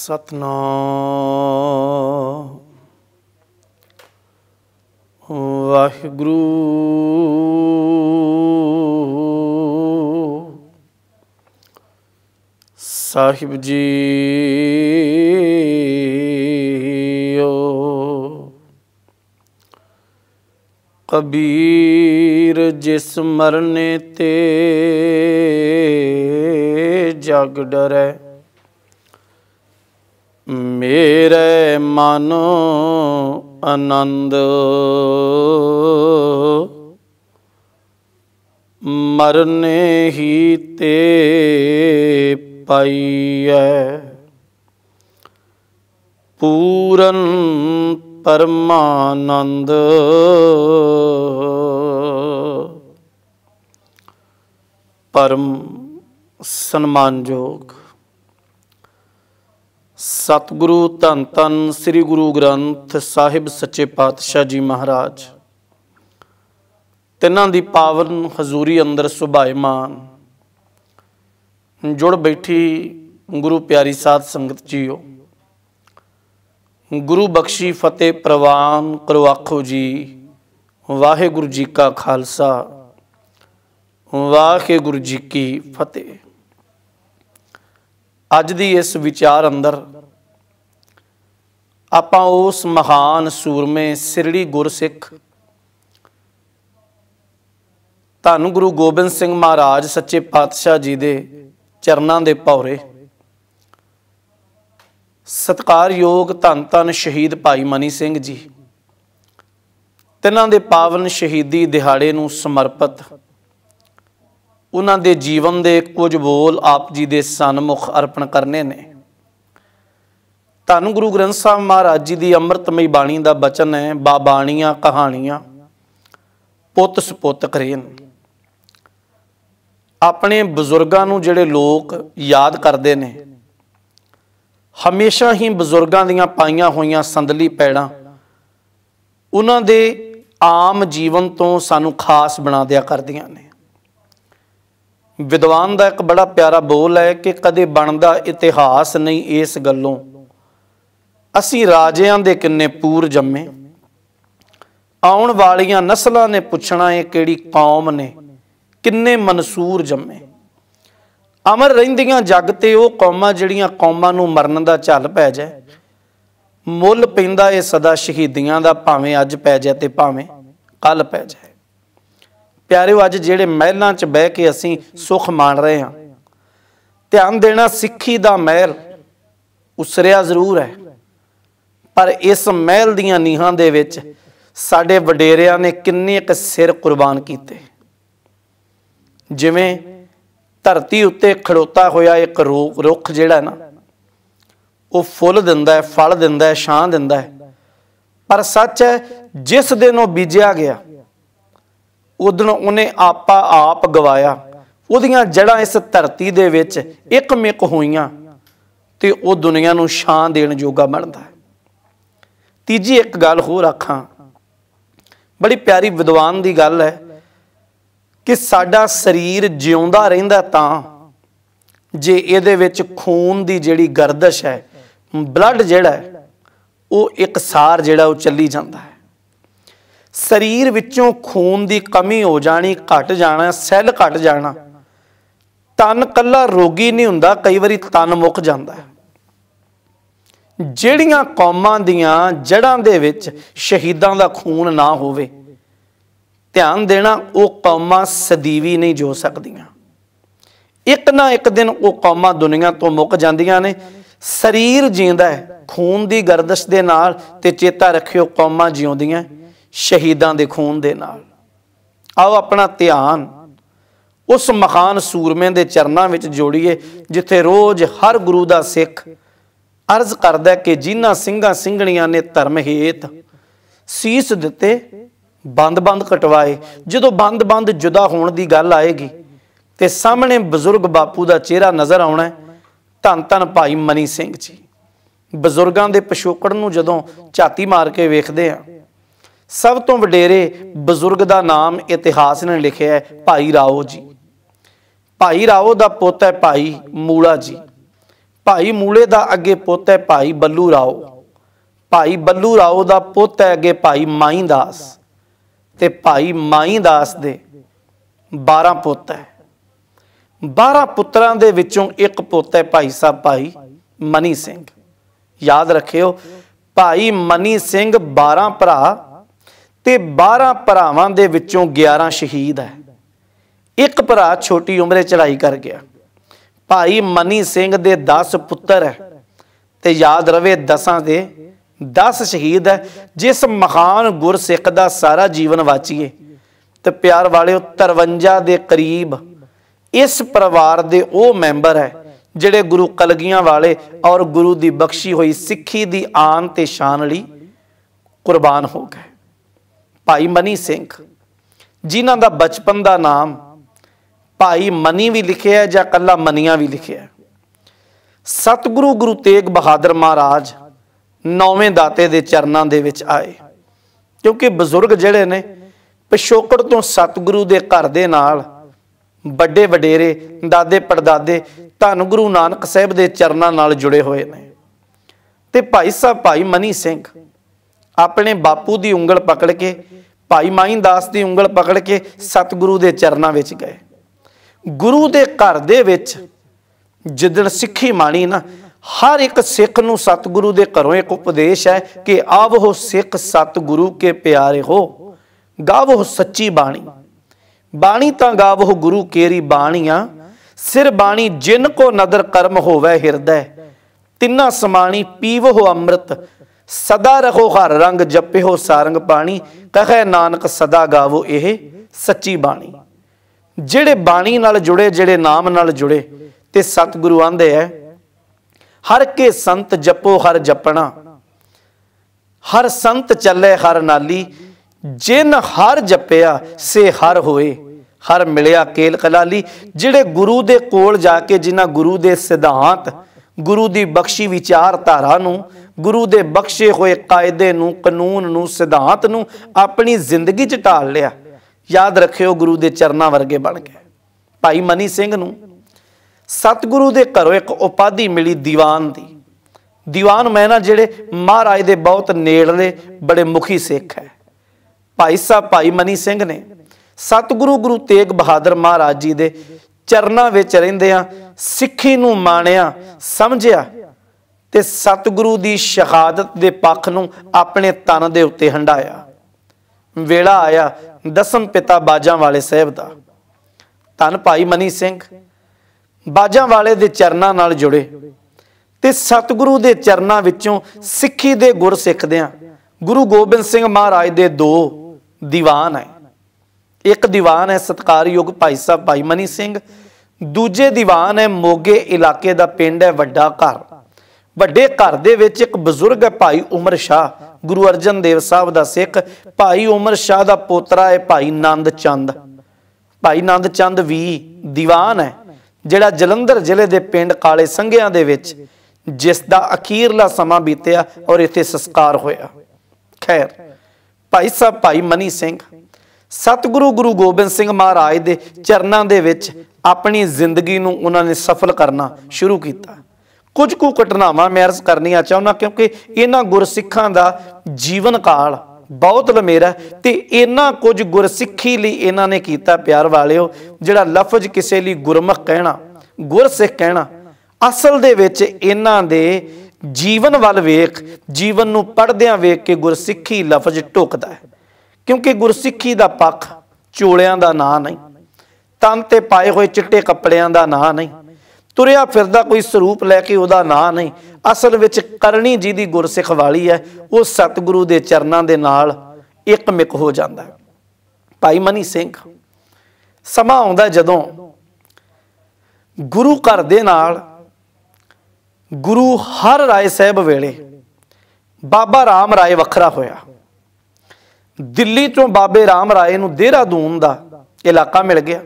ਸਤਨਾਮ ਵਾਹਿਗੁਰੂ ਸਾਹਿਬ ਜੀ ਕਬੀਰ ਜਿਸ ਮਰਨੇ ਤੇ ਜਗ ਡਰੈ ਮੇਰੇ ਮਨ ਆਨੰਦ ਮਰਨੇ ਹੀ ਤੇ ਪਾਈਐ ਪੂਰਨ ਪਰਮਾਨੰਦ ਪਰਮ ਸਨਮਾਨਯੋਗ ਸਤਿਗੁਰੂ ਧੰਨ ਧੰਨ ਸ੍ਰੀ ਗੁਰੂ ਗ੍ਰੰਥ ਸਾਹਿਬ ਸੱਚੇ ਪਾਤਸ਼ਾਹ ਜੀ ਮਹਾਰਾਜ ਤਿੰਨਾਂ ਦੀ ਪਾਵਨ ਹਜ਼ੂਰੀ ਅੰਦਰ ਸੁਭਾਇਮਾਨ ਜੁੜ ਬੈਠੀ ਗੁਰੂ ਪਿਆਰੀ ਸਾਧ ਸੰਗਤ ਜੀਓ ਗੁਰੂ ਬਖਸ਼ੀ ਫਤਿਹ ਪ੍ਰਵਾਨ ਕਰੋ ਆਖੋ ਜੀ ਵਾਹਿਗੁਰੂ ਜੀ ਕਾ ਖਾਲਸਾ ਵਾਹਿਗੁਰੂ ਜੀ ਕੀ ਫਤਿਹ ਅੱਜ ਦੀ ਇਸ ਵਿਚਾਰ ਅੰਦਰ ਆਪਾਂ ਉਸ ਮਹਾਨ ਸੂਰਮੇ ਸਿਰੜੀ ਗੁਰਸਿੱਖ ਧੰਨ ਗੁਰੂ ਗੋਬਿੰਦ ਸਿੰਘ ਮਹਾਰਾਜ ਸੱਚੇ ਪਾਤਸ਼ਾਹ ਜੀ ਦੇ ਚਰਨਾਂ ਦੇ ਪੌਰੇ ਸਤਕਾਰਯੋਗ ਧੰਨ ਧੰਨ ਸ਼ਹੀਦ ਭਾਈ ਮਨੀ ਸਿੰਘ ਜੀ ਤਿਨਾਂ ਦੇ ਪਾਵਨ ਸ਼ਹੀਦੀ ਦਿਹਾੜੇ ਨੂੰ ਸਮਰਪਿਤ ਉਹਨਾਂ ਦੇ ਜੀਵਨ ਦੇ ਕੁਝ ਬੋਲ ਆਪ ਜੀ ਦੇ ਸਨਮੁਖ ਅਰਪਣ ਕਰਨੇ ਨੇ ਧੰਨ ਗੁਰੂ ਗ੍ਰੰਥ ਸਾਹਿਬ ਮਹਾਰਾਜ ਜੀ ਦੀ ਅੰਮ੍ਰਿਤਮਈ ਬਾਣੀ ਦਾ ਬਚਨ ਹੈ ਬਾਬਾਣੀਆਂ ਕਹਾਣੀਆਂ ਪੁੱਤ ਸੁਪੁੱਤ ਕਰੇਨ ਆਪਣੇ ਬਜ਼ੁਰਗਾਂ ਨੂੰ ਜਿਹੜੇ ਲੋਕ ਯਾਦ ਕਰਦੇ ਨੇ ਹਮੇਸ਼ਾ ਹੀ ਬਜ਼ੁਰਗਾਂ ਦੀਆਂ ਪਾਈਆਂ ਹੋਈਆਂ ਸੰਦਲੀ ਪੈੜਾਂ ਉਹਨਾਂ ਦੇ ਆਮ ਜੀਵਨ ਤੋਂ ਸਾਨੂੰ ਖਾਸ ਬਣਾ ਦਿਆ ਕਰਦੀਆਂ ਨੇ ਵਿਦਵਾਨ ਦਾ ਇੱਕ ਬੜਾ ਪਿਆਰਾ ਬੋਲ ਹੈ ਕਿ ਕਦੇ ਬਣਦਾ ਇਤਿਹਾਸ ਨਹੀਂ ਇਸ ਗੱਲੋਂ ਅਸੀਂ ਰਾਜਿਆਂ ਦੇ ਕਿੰਨੇ ਪੂਰ ਜੰਮੇ ਆਉਣ ਵਾਲੀਆਂ ਨਸਲਾਂ ਨੇ ਪੁੱਛਣਾ ਇਹ ਕਿਹੜੀ ਕੌਮ ਨੇ ਕਿੰਨੇ ਮਨਸੂਰ ਜੰਮੇ ਅਮਰ ਰਹਿੰਦੀਆਂ ਜੱਗ ਤੇ ਉਹ ਕੌਮਾਂ ਜਿਹੜੀਆਂ ਕੌਮਾਂ ਨੂੰ ਮਰਨ ਦਾ ਝੱਲ ਪੈ ਜਾਏ ਮੁੱਲ ਪੈਂਦਾ ਇਹ ਸਦਾ ਸ਼ਹੀਦੀਆਂ ਦਾ ਭਾਵੇਂ ਅੱਜ ਪੈ ਜਾਏ ਤੇ ਭਾਵੇਂ ਕੱਲ ਪੈ ਜਾਏ ਪਿਆਰਿਓ ਅੱਜ ਜਿਹੜੇ ਮਹਿਲਾਂ 'ਚ ਬਹਿ ਕੇ ਅਸੀਂ ਸੁਖ ਮਾਣ ਰਹੇ ਹਾਂ ਧਿਆਨ ਦੇਣਾ ਸਿੱਖੀ ਦਾ ਮਹਿਲ ਉਸਰਿਆ ਜ਼ਰੂਰ ਹੈ ਪਰ ਇਸ ਮਹਿਲ ਦੀਆਂ ਨੀਹਾਂ ਦੇ ਵਿੱਚ ਸਾਡੇ ਵਡੇਰਿਆਂ ਨੇ ਕਿੰਨੇ ਇੱਕ ਸਿਰ ਕੁਰਬਾਨ ਕੀਤੇ ਜਿਵੇਂ ਧਰਤੀ ਉੱਤੇ ਖੜੋਤਾ ਹੋਇਆ ਇੱਕ ਰੁੱਖ ਜਿਹੜਾ ਨਾ ਉਹ ਫੁੱਲ ਦਿੰਦਾ ਹੈ ਫਲ ਦਿੰਦਾ ਹੈ ਛਾਂ ਦਿੰਦਾ ਹੈ ਪਰ ਸੱਚ ਹੈ ਜਿਸ ਦਿਨ ਉਹ ਬੀਜਿਆ ਗਿਆ ਉਦੋਂ ਉਹਨੇ ਆਪਾ ਆਪ ਗਵਾਇਆ ਉਹਦੀਆਂ ਜੜਾਂ ਇਸ ਧਰਤੀ ਦੇ ਵਿੱਚ ਇੱਕ ਮਿਕ ਹੋਈਆਂ ਤੇ ਉਹ ਦੁਨੀਆ ਨੂੰ ਸ਼ਾਨ ਦੇਣ ਜੋਗਾ ਬਣਦਾ ਹੈ ਤੀਜੀ ਇੱਕ ਗੱਲ ਹੋਰ ਆਖਾਂ ਬੜੀ ਪਿਆਰੀ ਵਿਦਵਾਨ ਦੀ ਗੱਲ ਹੈ ਕਿ ਸਾਡਾ ਸਰੀਰ ਜਿਉਂਦਾ ਰਹਿੰਦਾ ਤਾਂ ਜੇ ਇਹਦੇ ਵਿੱਚ ਖੂਨ ਦੀ ਜਿਹੜੀ ਗਰਦਸ਼ ਹੈ ਬਲੱਡ ਜਿਹੜਾ ਉਹ ਇੱਕ ਸਾਰ ਜਿਹੜਾ ਉਹ ਚੱਲੀ ਜਾਂਦਾ ਹੈ ਸਰੀਰ ਵਿੱਚੋਂ ਖੂਨ ਦੀ ਕਮੀ ਹੋ ਜਾਣੀ ਘਟ ਜਾਣਾ ਸੈੱਲ ਘਟ ਜਾਣਾ ਤਨ ਕੱਲਾ ਰੋਗੀ ਨਹੀਂ ਹੁੰਦਾ ਕਈ ਵਾਰੀ ਤਨ ਮੁੱਕ ਜਾਂਦਾ ਹੈ ਜਿਹੜੀਆਂ ਕੌਮਾਂ ਦੀਆਂ ਜੜਾਂ ਦੇ ਵਿੱਚ ਸ਼ਹੀਦਾਂ ਦਾ ਖੂਨ ਨਾ ਹੋਵੇ ਧਿਆਨ ਦੇਣਾ ਉਹ ਕੌਮਾਂ ਸਦੀਵੀ ਨਹੀਂ ਜੋ ਸਕਦੀਆਂ ਇੱਕ ਨਾ ਇੱਕ ਦਿਨ ਉਹ ਕੌਮਾਂ ਦੁਨੀਆ ਤੋਂ ਮੁੱਕ ਜਾਂਦੀਆਂ ਨੇ ਸਰੀਰ ਜਿਉਂਦਾ ਹੈ ਖੂਨ ਦੀ ਗਰਦਸ਼ ਦੇ ਨਾਲ ਤੇ ਚੇਤਾ ਰੱਖਿਓ ਕੌਮਾਂ ਜਿਉਂਦੀਆਂ ਸ਼ਹੀਦਾਂ ਦੇ ਖੂਨ ਦੇ ਨਾਲ ਆਓ ਆਪਣਾ ਧਿਆਨ ਉਸ ਮਹਾਨ ਸੂਰਮੇ ਦੇ ਚਰਨਾਂ ਵਿੱਚ ਜੋੜੀਏ ਜਿੱਥੇ ਰੋਜ਼ ਹਰ ਗੁਰੂ ਦਾ ਸਿੱਖ ਅਰਜ਼ ਕਰਦਾ ਕਿ ਜਿਨ੍ਹਾਂ ਸਿੰਘਾਂ ਸਿੰਘਣੀਆਂ ਨੇ ਧਰਮ ਹੇਤ ਸੀਸ ਦਿੱਤੇ ਬੰਦ-ਬੰਦ ਕਟਵਾਏ ਜਦੋਂ ਬੰਦ-ਬੰਦ ਜੁਦਾ ਹੋਣ ਦੀ ਗੱਲ ਆਏਗੀ ਤੇ ਸਾਹਮਣੇ ਬਜ਼ੁਰਗ ਬਾਪੂ ਦਾ ਚਿਹਰਾ ਨਜ਼ਰ ਆਉਣਾ ਧੰਨ ਧੰਨ ਭਾਈ ਮਨੀ ਸਿੰਘ ਜੀ ਬਜ਼ੁਰਗਾਂ ਦੇ ਪਿਛੋਕੜ ਨੂੰ ਜਦੋਂ ਝਾਤੀ ਮਾਰ ਕੇ ਵੇਖਦੇ ਆ ਸਭ ਤੋਂ ਵਡੇਰੇ ਬਜ਼ੁਰਗ ਦਾ ਨਾਮ ਇਤਿਹਾਸ ਨੇ ਲਿਖਿਆ ਹੈ ਭਾਈ ਰਾਓ ਜੀ ਭਾਈ ਰਾਓ ਦਾ ਪੁੱਤ ਹੈ ਭਾਈ ਮੂਲਾ ਜੀ ਭਾਈ ਮੂਲੇ ਦਾ ਅੱਗੇ ਪੁੱਤ ਹੈ ਭਾਈ ਬੱਲੂ ਰਾਓ ਭਾਈ ਬੱਲੂ ਰਾਓ ਦਾ ਪੁੱਤ ਹੈ ਅੱਗੇ ਭਾਈ ਮਾਈ ਦਾਸ ਤੇ ਭਾਈ ਮਾਈ ਦਾਸ ਦੇ 12 ਪੁੱਤ ਹੈ 12 ਪੁੱਤਰਾਂ ਦੇ ਵਿੱਚੋਂ ਇੱਕ ਪੁੱਤ ਹੈ ਭਾਈ ਸਾਹਿਬ ਭਾਈ ਮਨੀ ਸਿੰਘ ਯਾਦ ਰੱਖਿਓ ਭਾਈ ਮਨੀ ਸਿੰਘ 12 ਭਰਾ ਤੇ 12 ਭਰਾਵਾਂ ਦੇ ਵਿੱਚੋਂ 11 ਸ਼ਹੀਦ ਹੈ ਇੱਕ ਭਰਾ ਛੋਟੀ ਉਮਰੇ ਚੜਾਈ ਕਰ ਗਿਆ ਭਾਈ ਮਨੀ ਸਿੰਘ ਦੇ 10 ਪੁੱਤਰ ਹੈ ਤੇ ਯਾਦ ਰਵੇ ਦਸਾਂ ਦੇ 10 ਸ਼ਹੀਦ ਹੈ ਜਿਸ ਮਹਾਨ ਗੁਰਸਿੱਖ ਦਾ ਸਾਰਾ ਜੀਵਨ ਵਾਚੀਏ ਤੇ ਪਿਆਰ ਵਾਲਿਓ 53 ਦੇ ਕਰੀਬ ਇਸ ਪਰਿਵਾਰ ਦੇ ਉਹ ਮੈਂਬਰ ਹੈ ਜਿਹੜੇ ਗੁਰੂ ਕਲਗੀਆਂ ਵਾਲੇ ਔਰ ਗੁਰੂ ਦੀ ਬਖਸ਼ੀ ਹੋਈ ਸਿੱਖੀ ਦੀ ਆਨ ਤੇ ਸ਼ਾਨ ਲਈ ਕੁਰਬਾਨ ਹੋ ਗਏ ਭਾਈ ਮਨੀ ਸਿੰਘ ਜਿਨ੍ਹਾਂ ਦਾ ਬਚਪਨ ਦਾ ਨਾਮ ਭਾਈ ਮਨੀ ਵੀ ਲਿਖਿਆ ਜਾਂ ਕੱਲਾ ਮਨੀਆਂ ਵੀ ਲਿਖਿਆ ਸਤਿਗੁਰੂ ਗੁਰੂ ਤੇਗ ਬਹਾਦਰ ਮਹਾਰਾਜ ਨੌਵੇਂ ਦਾਤੇ ਦੇ ਚਰਨਾਂ ਦੇ ਵਿੱਚ ਆਏ ਕਿਉਂਕਿ ਬਜ਼ੁਰਗ ਜਿਹੜੇ ਨੇ ਪਿਸ਼ੋਕੜ ਤੋਂ ਸਤਿਗੁਰੂ ਦੇ ਘਰ ਦੇ ਨਾਲ ਵੱਡੇ ਵਡੇਰੇ ਦਾਦੇ ਪੜਦਾਦੇ ਧੰਨ ਗੁਰੂ ਨਾਨਕ ਸਾਹਿਬ ਦੇ ਚਰਨਾਂ ਨਾਲ ਜੁੜੇ ਹੋਏ ਨੇ ਤੇ ਭਾਈ ਸਾਹਿਬ ਭਾਈ ਮਨੀ ਸਿੰਘ ਆਪਣੇ ਬਾਪੂ ਦੀ ਉਂਗਲ ਪਕੜ ਕੇ ਭਾਈ ਮਾਈਂ ਦਾਸ ਦੀ ਉਂਗਲ ਪਕੜ ਕੇ ਸਤਿਗੁਰੂ ਦੇ ਚਰਨਾਂ ਵਿੱਚ ਗਏ ਗੁਰੂ ਦੇ ਘਰ ਦੇ ਵਿੱਚ ਜਿੱਦਣ ਸਿੱਖੀ ਮਾਣੀ ਨਾ ਹਰ ਇੱਕ ਸਿੱਖ ਨੂੰ ਸਤਿਗੁਰੂ ਦੇ ਘਰੋਂ ਇੱਕ ਉਪਦੇਸ਼ ਹੈ ਕਿ ਆਵੋ ਸਿੱਖ ਸਤਿਗੁਰੂ ਕੇ ਪਿਆਰੇ ਹੋ ਗਾਵੋ ਸੱਚੀ ਬਾਣੀ ਬਾਣੀ ਤਾਂ ਗਾਵੋ ਗੁਰੂ ਕੇਰੀ ਬਾਣੀਆਂ ਸਿਰ ਬਾਣੀ ਜਿਨ ਕੋ ਨਦਰ ਕਰਮ ਹੋਵੇ ਹਿਰਦੈ ਤਿੰਨਾ ਸਮਾਣੀ ਪੀਵੋ ਅੰਮ੍ਰਿਤ ਸਦਾ ਰਖੋ ਹਰ ਰੰਗ ਜਪਿਓ ਸਾਰੰਗ ਬਾਣੀ ਕਹੇ ਨਾਨਕ ਸਦਾ ਗਾਵੋ ਇਹ ਸੱਚੀ ਬਾਣੀ ਜਿਹੜੇ ਬਾਣੀ ਨਾਲ ਜੁੜੇ ਜਿਹੜੇ ਨਾਮ ਨਾਲ ਜੁੜੇ ਤੇ ਸਤਿਗੁਰੂ ਆਂਦੇ ਐ ਹਰ ਕੇ ਸੰਤ ਜਪੋ ਹਰ ਜਪਣਾ ਹਰ ਸੰਤ ਚੱਲੇ ਹਰ ਨਾਲੀ ਜਿਨ ਹਰ ਜਪਿਆ ਸੇ ਹਰ ਹੋਏ ਹਰ ਮਿਲਿਆ ਕੇਲ ਕਲਾਲੀ ਜਿਹੜੇ ਗੁਰੂ ਦੇ ਕੋਲ ਜਾ ਕੇ ਜਿਨ੍ਹਾਂ ਗੁਰੂ ਦੇ ਸਿਧਾਂਤ ਗੁਰੂ ਦੀ ਬਖਸ਼ੀ ਵਿਚਾਰ ਧਾਰਾ ਨੂੰ ਗੁਰੂ ਦੇ ਬਖਸ਼ੇ ਹੋਏ ਕਾਇਦੇ ਨੂੰ ਕਾਨੂੰਨ ਨੂੰ ਸਿਧਾਂਤ ਨੂੰ ਆਪਣੀ ਜ਼ਿੰਦਗੀ 'ਚ ਢਾਲ ਲਿਆ ਯਾਦ ਰੱਖਿਓ ਗੁਰੂ ਦੇ ਚਰਨਾਂ ਵਰਗੇ ਬਣ ਗਏ ਭਾਈ ਮਨੀ ਸਿੰਘ ਨੂੰ ਸਤਿਗੁਰੂ ਦੇ ਘਰੋਂ ਇੱਕ ਉਪਾਧੀ ਮਿਲੀ ਦੀਵਾਨ ਦੀ ਦੀਵਾਨ ਮੈਂ ਜਿਹੜੇ ਮਹਾਰਾਜ ਦੇ ਬਹੁਤ ਨੇੜਲੇ ਬੜੇ ਮੁਖੀ ਸਿੱਖ ਹੈ ਭਾਈ ਸਾਹਿਬ ਭਾਈ ਮਨੀ ਸਿੰਘ ਨੇ ਸਤਿਗੁਰੂ ਗੁਰੂ ਤੇਗ ਬਹਾਦਰ ਮਹਾਰਾਜ ਜੀ ਦੇ ਚਰਨਾਂ ਵਿੱਚ ਰਹਿੰਦੇ ਆ ਸਿੱਖੀ ਨੂੰ ਮਾਣਿਆ ਸਮਝਿਆ ਤੇ ਸਤਿਗੁਰੂ ਦੀ ਸ਼ਹਾਦਤ ਦੇ ਪੱਖ ਨੂੰ ਆਪਣੇ ਤਨ ਦੇ ਉੱਤੇ ਹੰਡਾਇਆ ਵੇਲਾ ਆਇਆ ਦਸਮ ਪਿਤਾ ਬਾਜਾਂ ਵਾਲੇ ਸਾਹਿਬ ਦਾ ਤਨ ਭਾਈ ਮਨੀ ਸਿੰਘ ਬਾਜਾਂ ਵਾਲੇ ਦੇ ਚਰਨਾਂ ਨਾਲ ਜੁੜੇ ਤੇ ਸਤਿਗੁਰੂ ਦੇ ਚਰਨਾਂ ਵਿੱਚੋਂ ਸਿੱਖੀ ਦੇ ਗੁਰ ਸਿੱਖਦਿਆਂ ਗੁਰੂ ਗੋਬਿੰਦ ਸਿੰਘ ਮਹਾਰਾਜ ਦੇ ਦੋ ਦੀਵਾਨ ਹੈ ਇੱਕ ਦੀਵਾਨ ਹੈ ਸਤਕਾਰਯੋਗ ਭਾਈ ਸਾਹਿਬ ਭਾਈ ਮਨੀ ਸਿੰਘ ਦੂਜੇ ਦੀਵਾਨ ਹੈ ਮੋਗੇ ਇਲਾਕੇ ਦਾ ਪਿੰਡ ਹੈ ਵੱਡਾ ਘਰ ਵੱਡੇ ਘਰ ਦੇ ਵਿੱਚ ਇੱਕ ਬਜ਼ੁਰਗ ਹੈ ਭਾਈ ਉਮਰ ਸ਼ਾਹ ਗੁਰੂ ਅਰਜਨ ਦੇਵ ਸਾਹਿਬ ਦਾ ਸਿੱਖ ਭਾਈ ਉਮਰ ਸ਼ਾਹ ਦਾ ਪੋਤਰਾ ਹੈ ਭਾਈ ਨੰਦ ਚੰਦ ਭਾਈ ਨੰਦ ਚੰਦ ਵੀ ਦੀਵਾਨ ਹੈ ਜਿਹੜਾ ਜਲੰਧਰ ਜ਼ਿਲ੍ਹੇ ਦੇ ਪਿੰਡ ਕਾਲੇ ਸੰਘਿਆਂ ਦੇ ਵਿੱਚ ਜਿਸ ਦਾ ਅਖੀਰਲਾ ਸਮਾਂ ਬੀਤਿਆ ਔਰ ਇੱਥੇ ਸੰਸਕਾਰ ਹੋਇਆ ਖੈਰ ਭਾਈ ਸਾਹਿਬ ਭਾਈ ਮਨੀ ਸਿੰਘ ਸਤਿਗੁਰੂ ਗੁਰੂ ਗੋਬਿੰਦ ਸਿੰਘ ਮਹਾਰਾਜ ਦੇ ਚਰਨਾਂ ਦੇ ਵਿੱਚ ਆਪਣੀ ਜ਼ਿੰਦਗੀ ਨੂੰ ਉਹਨਾਂ ਨੇ ਸਫਲ ਕਰਨਾ ਸ਼ੁਰੂ ਕੀਤਾ ਕੁਝ ਕੁ ਘਟਨਾਵਾਂ ਮੈਂ ਅਰਜ਼ ਕਰਨੀਆਂ ਚਾਹੁੰਦਾ ਕਿਉਂਕਿ ਇਹਨਾਂ ਗੁਰਸਿੱਖਾਂ ਦਾ ਜੀਵਨ ਕਾਲ ਬਹੁਤ ਲੰਮੇਰਾ ਤੇ ਇਹਨਾਂ ਕੁਝ ਗੁਰਸਿੱਖੀ ਲਈ ਇਹਨਾਂ ਨੇ ਕੀਤਾ ਪਿਆਰ ਵਾਲਿਓ ਜਿਹੜਾ ਲਫ਼ਜ਼ ਕਿਸੇ ਲਈ ਗੁਰਮਖ ਕਹਿਣਾ ਗੁਰਸਿੱਖ ਕਹਿਣਾ ਅਸਲ ਦੇ ਵਿੱਚ ਇਹਨਾਂ ਦੇ ਜੀਵਨ ਵੱਲ ਵੇਖ ਜੀਵਨ ਨੂੰ ਪੜਦਿਆਂ ਵੇਖ ਕੇ ਗੁਰਸਿੱਖੀ ਲਫ਼ਜ਼ ਟੁਕਦਾ ਹੈ ਕਿਉਂਕਿ ਗੁਰਸਿੱਖੀ ਦਾ ਪੱਖ ਚੋਲਿਆਂ ਦਾ ਨਾਂ ਨਹੀਂ ਤਨ ਤੇ ਪਾਏ ਹੋਏ ਚਿੱਟੇ ਕੱਪੜਿਆਂ ਦਾ ਨਾਂ ਨਹੀਂ ਤੁਰਿਆ ਫਿਰਦਾ ਕੋਈ ਸਰੂਪ ਲੈ ਕੇ ਉਹਦਾ ਨਾਂ ਨਹੀਂ ਅਸਲ ਵਿੱਚ ਕਰਨੀ ਜੀ ਦੀ ਗੁਰਸਿੱਖ ਵਾਲੀ ਹੈ ਉਹ ਸਤਿਗੁਰੂ ਦੇ ਚਰਨਾਂ ਦੇ ਨਾਲ ਇੱਕ ਮਿਕ ਹੋ ਜਾਂਦਾ ਹੈ ਭਾਈ ਮਨੀ ਸਿੰਘ ਸਮਾਂ ਆਉਂਦਾ ਜਦੋਂ ਗੁਰੂ ਘਰ ਦੇ ਨਾਲ ਗੁਰੂ ਹਰ ਰਾਏ ਸਾਹਿਬ ਵੇਲੇ ਬਾਬਾ ਰਾਮ ਰਾਏ ਵੱਖਰਾ ਹੋਇਆ ਦਿੱਲੀ ਤੋਂ ਬਾਬੇ ਰਾਮ ਰਾਏ ਨੂੰ ਦੇਹਰਾਦੂਨ ਦਾ ਇਲਾਕਾ ਮਿਲ ਗਿਆ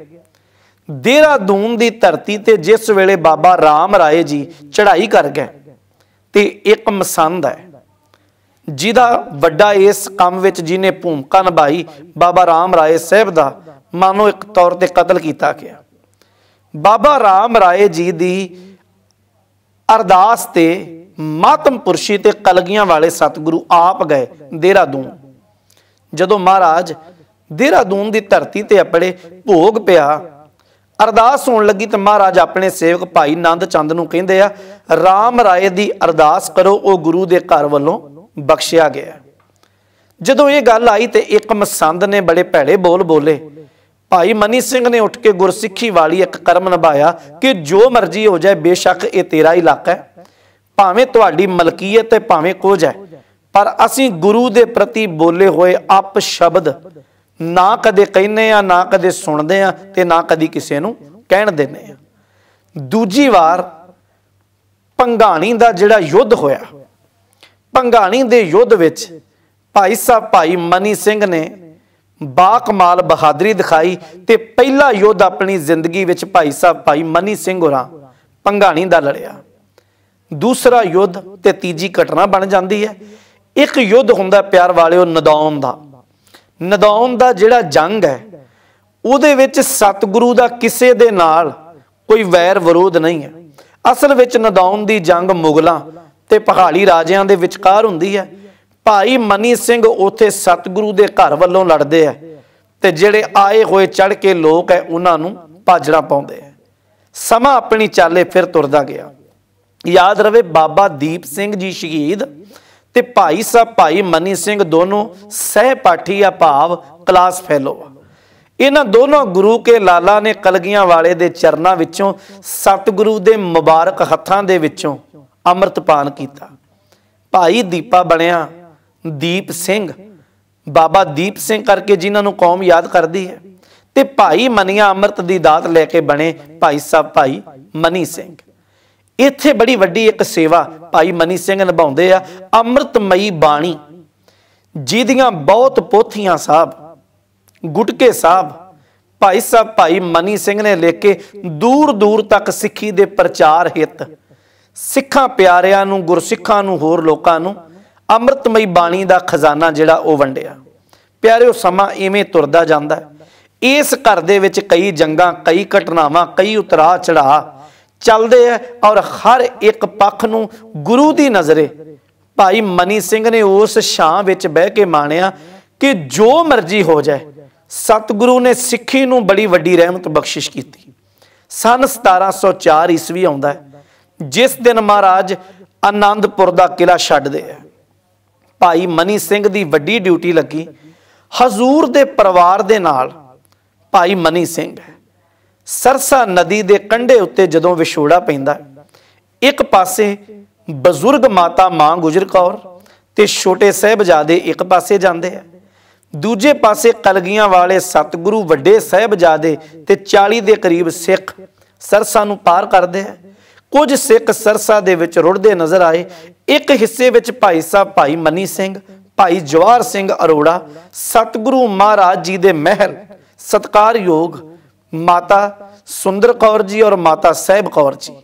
ਦੇਹਰਾਦੂਨ ਦੀ ਧਰਤੀ ਤੇ ਜਿਸ ਵੇਲੇ ਬਾਬਾ ਰਾਮ ਰਾਏ ਜੀ ਚੜ੍ਹਾਈ ਕਰ ਗਏ ਤੇ ਇੱਕ ਮਸੰਦ ਹੈ ਜਿਹਦਾ ਵੱਡਾ ਇਸ ਕੰਮ ਵਿੱਚ ਜਿਨੇ ਭੂਮਿਕਾ ਨਿਭਾਈ ਬਾਬਾ ਰਾਮ ਰਾਏ ਸਾਹਿਬ ਦਾ ਮਾਨੋ ਇੱਕ ਤੌਰ ਤੇ ਕਤਲ ਕੀਤਾ ਗਿਆ ਬਾਬਾ ਰਾਮ ਰਾਏ ਜੀ ਦੀ ਅਰਦਾਸ ਤੇ ਮਾਤਮ ਪੁਰਸ਼ੀ ਤੇ ਕਲਗੀਆਂ ਵਾਲੇ ਸਤਿਗੁਰੂ ਆਪ ਗਏ ਦੇਹਰਾਦੂਨ ਜਦੋਂ ਮਹਾਰਾਜ ਦੇਹਰਾਦੂਨ ਦੀ ਧਰਤੀ ਤੇ ਆਪੜੇ ਭੋਗ ਪਿਆ ਅਰਦਾਸ ਹੋਣ ਲੱਗੀ ਤਾਂ ਮਹਾਰਾਜ ਆਪਣੇ ਸੇਵਕ ਭਾਈ ਨੰਦ ਚੰਦ ਨੂੰ ਕਹਿੰਦੇ ਆ RAM ਰਾਏ ਦੀ ਅਰਦਾਸ ਕਰੋ ਉਹ ਗੁਰੂ ਦੇ ਘਰ ਵੱਲੋਂ ਬਖਸ਼ਿਆ ਗਿਆ ਜਦੋਂ ਇਹ ਗੱਲ ਆਈ ਤੇ ਇੱਕ ਮਸੰਦ ਨੇ ਬੜੇ ਭੈੜੇ ਬੋਲ ਬੋਲੇ ਭਾਈ ਮਨੀ ਸਿੰਘ ਨੇ ਉੱਠ ਕੇ ਗੁਰਸਿੱਖੀ ਵਾਲੀ ਇੱਕ ਕਰਮ ਨਿਭਾਇਆ ਕਿ ਜੋ ਮਰਜ਼ੀ ਹੋ ਜਾਏ ਬੇਸ਼ੱਕ ਇਹ ਤੇਰਾ ਇਲਾਕਾ ਹੈ ਭਾਵੇਂ ਤੁਹਾਡੀ ਮਲਕੀਅਤ ਹੈ ਭਾਵੇਂ ਕੋਝ ਹੈ ਪਰ ਅਸੀਂ ਗੁਰੂ ਦੇ ਪ੍ਰਤੀ ਬੋਲੇ ਹੋਏ ਅਪ ਸ਼ਬਦ ਨਾ ਕਦੇ ਕਹਿੰਦੇ ਆ ਨਾ ਕਦੇ ਸੁਣਦੇ ਆ ਤੇ ਨਾ ਕਦੀ ਕਿਸੇ ਨੂੰ ਕਹਿਣ ਦਿੰਦੇ ਆ ਦੂਜੀ ਵਾਰ ਪੰਗਾਣੀ ਦਾ ਜਿਹੜਾ ਯੁੱਧ ਹੋਇਆ ਪੰਗਾਣੀ ਦੇ ਯੁੱਧ ਵਿੱਚ ਭਾਈ ਸਾਹਿਬ ਭਾਈ ਮਨੀ ਸਿੰਘ ਨੇ ਬਾਕਮਾਲ ਬਹਾਦਰੀ ਦਿਖਾਈ ਤੇ ਪਹਿਲਾ ਯੁੱਧ ਆਪਣੀ ਜ਼ਿੰਦਗੀ ਵਿੱਚ ਭਾਈ ਸਾਹਿਬ ਭਾਈ ਮਨੀ ਸਿੰਘ ਹੋਰਾਂ ਪੰਗਾਣੀ ਦਾ ਲੜਿਆ ਦੂਸਰਾ ਯੁੱਧ ਤੇ ਤੀਜੀ ਘਟਨਾ ਬਣ ਜਾਂਦੀ ਹੈ ਇੱਕ ਯੁੱਧ ਹੁੰਦਾ ਪਿਆਰ ਵਾਲਿਓ ਨਦੌਮ ਦਾ ਨਦੌਨ ਦਾ ਜਿਹੜਾ ਜੰਗ ਹੈ ਉਹਦੇ ਵਿੱਚ ਸਤਿਗੁਰੂ ਦਾ ਕਿਸੇ ਦੇ ਨਾਲ ਕੋਈ ਵੈਰ ਵਿਰੋਧ ਨਹੀਂ ਹੈ ਅਸਲ ਵਿੱਚ ਨਦੌਨ ਦੀ ਜੰਗ ਮੁਗਲਾਂ ਤੇ ਪਹਾੜੀ ਰਾਜਿਆਂ ਦੇ ਵਿਚਕਾਰ ਹੁੰਦੀ ਹੈ ਭਾਈ ਮਨੀ ਸਿੰਘ ਉਥੇ ਸਤਿਗੁਰੂ ਦੇ ਘਰ ਵੱਲੋਂ ਲੜਦੇ ਆ ਤੇ ਜਿਹੜੇ ਆਏ ਹੋਏ ਚੜ ਕੇ ਲੋਕ ਹੈ ਉਹਨਾਂ ਨੂੰ ਭਾਜੜਾ ਪਾਉਂਦੇ ਆ ਸਮਾਂ ਆਪਣੀ ਚਾਲੇ ਫਿਰ ਤੁਰਦਾ ਗਿਆ ਯਾਦ ਰਵੇ ਬਾਬਾ ਦੀਪ ਸਿੰਘ ਜੀ ਸ਼ਹੀਦ ਤੇ ਭਾਈ ਸਾਹਿਬ ਭਾਈ ਮਨੀ ਸਿੰਘ ਦੋਨੋਂ ਸਹਿਪਾਠੀ ਆ ਭਾਵ ਕਲਾਸ ਫੈਲੋ ਇਹਨਾਂ ਦੋਨੋਂ ਗੁਰੂ ਕੇ ਲਾਲਾ ਨੇ ਕਲਗੀਆਂ ਵਾਲੇ ਦੇ ਚਰਨਾਂ ਵਿੱਚੋਂ ਸਤਿਗੁਰੂ ਦੇ ਮੁਬਾਰਕ ਹੱਥਾਂ ਦੇ ਵਿੱਚੋਂ ਅੰਮ੍ਰਿਤ ਪਾਨ ਕੀਤਾ ਭਾਈ ਦੀਪਾ ਬਣਿਆ ਦੀਪ ਸਿੰਘ ਬਾਬਾ ਦੀਪ ਸਿੰਘ ਕਰਕੇ ਜਿਨ੍ਹਾਂ ਨੂੰ ਕੌਮ ਯਾਦ ਕਰਦੀ ਹੈ ਤੇ ਭਾਈ ਮਨੀਆਂ ਅੰਮ੍ਰਿਤ ਦੀ ਦਾਤ ਲੈ ਕੇ ਬਣੇ ਭਾਈ ਸਾਹਿਬ ਭਾਈ ਮਨੀ ਸਿੰਘ ਇੱਥੇ ਬੜੀ ਵੱਡੀ ਇੱਕ ਸੇਵਾ ਭਾਈ ਮਨੀ ਸਿੰਘ ਨਿਭਾਉਂਦੇ ਆ ਅੰਮ੍ਰਿਤਮਈ ਬਾਣੀ ਜਿਹਦੀਆਂ ਬਹੁਤ ਪੋਥੀਆਂ ਸਾਹਿਬ ਗੁਟਕੇ ਸਾਹਿਬ ਭਾਈ ਸਾਹਿਬ ਭਾਈ ਮਨੀ ਸਿੰਘ ਨੇ ਲਿਖ ਕੇ ਦੂਰ ਦੂਰ ਤੱਕ ਸਿੱਖੀ ਦੇ ਪ੍ਰਚਾਰ ਹਿੱਤ ਸਿੱਖਾਂ ਪਿਆਰਿਆਂ ਨੂੰ ਗੁਰਸਿੱਖਾਂ ਨੂੰ ਹੋਰ ਲੋਕਾਂ ਨੂੰ ਅੰਮ੍ਰਿਤਮਈ ਬਾਣੀ ਦਾ ਖਜ਼ਾਨਾ ਜਿਹੜਾ ਉਹ ਵੰਡਿਆ ਪਿਆਰਿਓ ਸਮਾਂ ਇਵੇਂ ਤੁਰਦਾ ਜਾਂਦਾ ਇਸ ਘਰ ਦੇ ਵਿੱਚ ਕਈ ਜੰਗਾਂ ਕਈ ਘਟਨਾਵਾਂ ਕਈ ਉਤਰਾਅ ਚੜਾਅ ਚੱਲਦੇ ਆ ਔਰ ਹਰ ਇੱਕ ਪੱਖ ਨੂੰ ਗੁਰੂ ਦੀ ਨਜ਼ਰੇ ਭਾਈ ਮਨੀ ਸਿੰਘ ਨੇ ਉਸ ਛਾਂ ਵਿੱਚ ਬਹਿ ਕੇ ਮਾਣਿਆ ਕਿ ਜੋ ਮਰਜ਼ੀ ਹੋ ਜਾਏ ਸਤਿਗੁਰੂ ਨੇ ਸਿੱਖੀ ਨੂੰ ਬੜੀ ਵੱਡੀ ਰਹਿਮਤ ਬਖਸ਼ਿਸ਼ ਕੀਤੀ ਸਨ 1704 ਈਸਵੀ ਆਉਂਦਾ ਜਿਸ ਦਿਨ ਮਹਾਰਾਜ ਆਨੰਦਪੁਰ ਦਾ ਕਿਲਾ ਛੱਡਦੇ ਆ ਭਾਈ ਮਨੀ ਸਿੰਘ ਦੀ ਵੱਡੀ ਡਿਊਟੀ ਲੱਗੀ ਹਜ਼ੂਰ ਦੇ ਪਰਿਵਾਰ ਦੇ ਨਾਲ ਭਾਈ ਮਨੀ ਸਿੰਘ ਸਰਸਾ ਨਦੀ ਦੇ ਕੰਢੇ ਉੱਤੇ ਜਦੋਂ ਵਿਛੋੜਾ ਪੈਂਦਾ ਇੱਕ ਪਾਸੇ ਬਜ਼ੁਰਗ ਮਾਤਾ ਮਾਂ ਗੁਜਰ ਕੌਰ ਤੇ ਛੋਟੇ ਸਹਿਬਜ਼ਾਦੇ ਇੱਕ ਪਾਸੇ ਜਾਂਦੇ ਆ ਦੂਜੇ ਪਾਸੇ ਕਲਗੀਆਂ ਵਾਲੇ ਸਤਿਗੁਰੂ ਵੱਡੇ ਸਹਿਬਜ਼ਾਦੇ ਤੇ 40 ਦੇ ਕਰੀਬ ਸਿੱਖ ਸਰਸਾ ਨੂੰ ਪਾਰ ਕਰਦੇ ਆ ਕੁਝ ਸਿੱਖ ਸਰਸਾ ਦੇ ਵਿੱਚ ਰੁੜਦੇ ਨਜ਼ਰ ਆਏ ਇੱਕ ਹਿੱਸੇ ਵਿੱਚ ਭਾਈ ਸਾਹਿਬ ਭਾਈ ਮਨੀ ਸਿੰਘ ਭਾਈ ਜਵਾਰ ਸਿੰਘ ਅਰੋੜਾ ਸਤਿਗੁਰੂ ਮਹਾਰਾਜ ਜੀ ਦੇ ਮਹਿਰ ਸਤਕਾਰਯੋਗ ਮਾਤਾ ਸੁੰਦਰ ਕੌਰ ਜੀ ਔਰ ਮਾਤਾ ਸਹਿਬ ਕੌਰ ਜੀ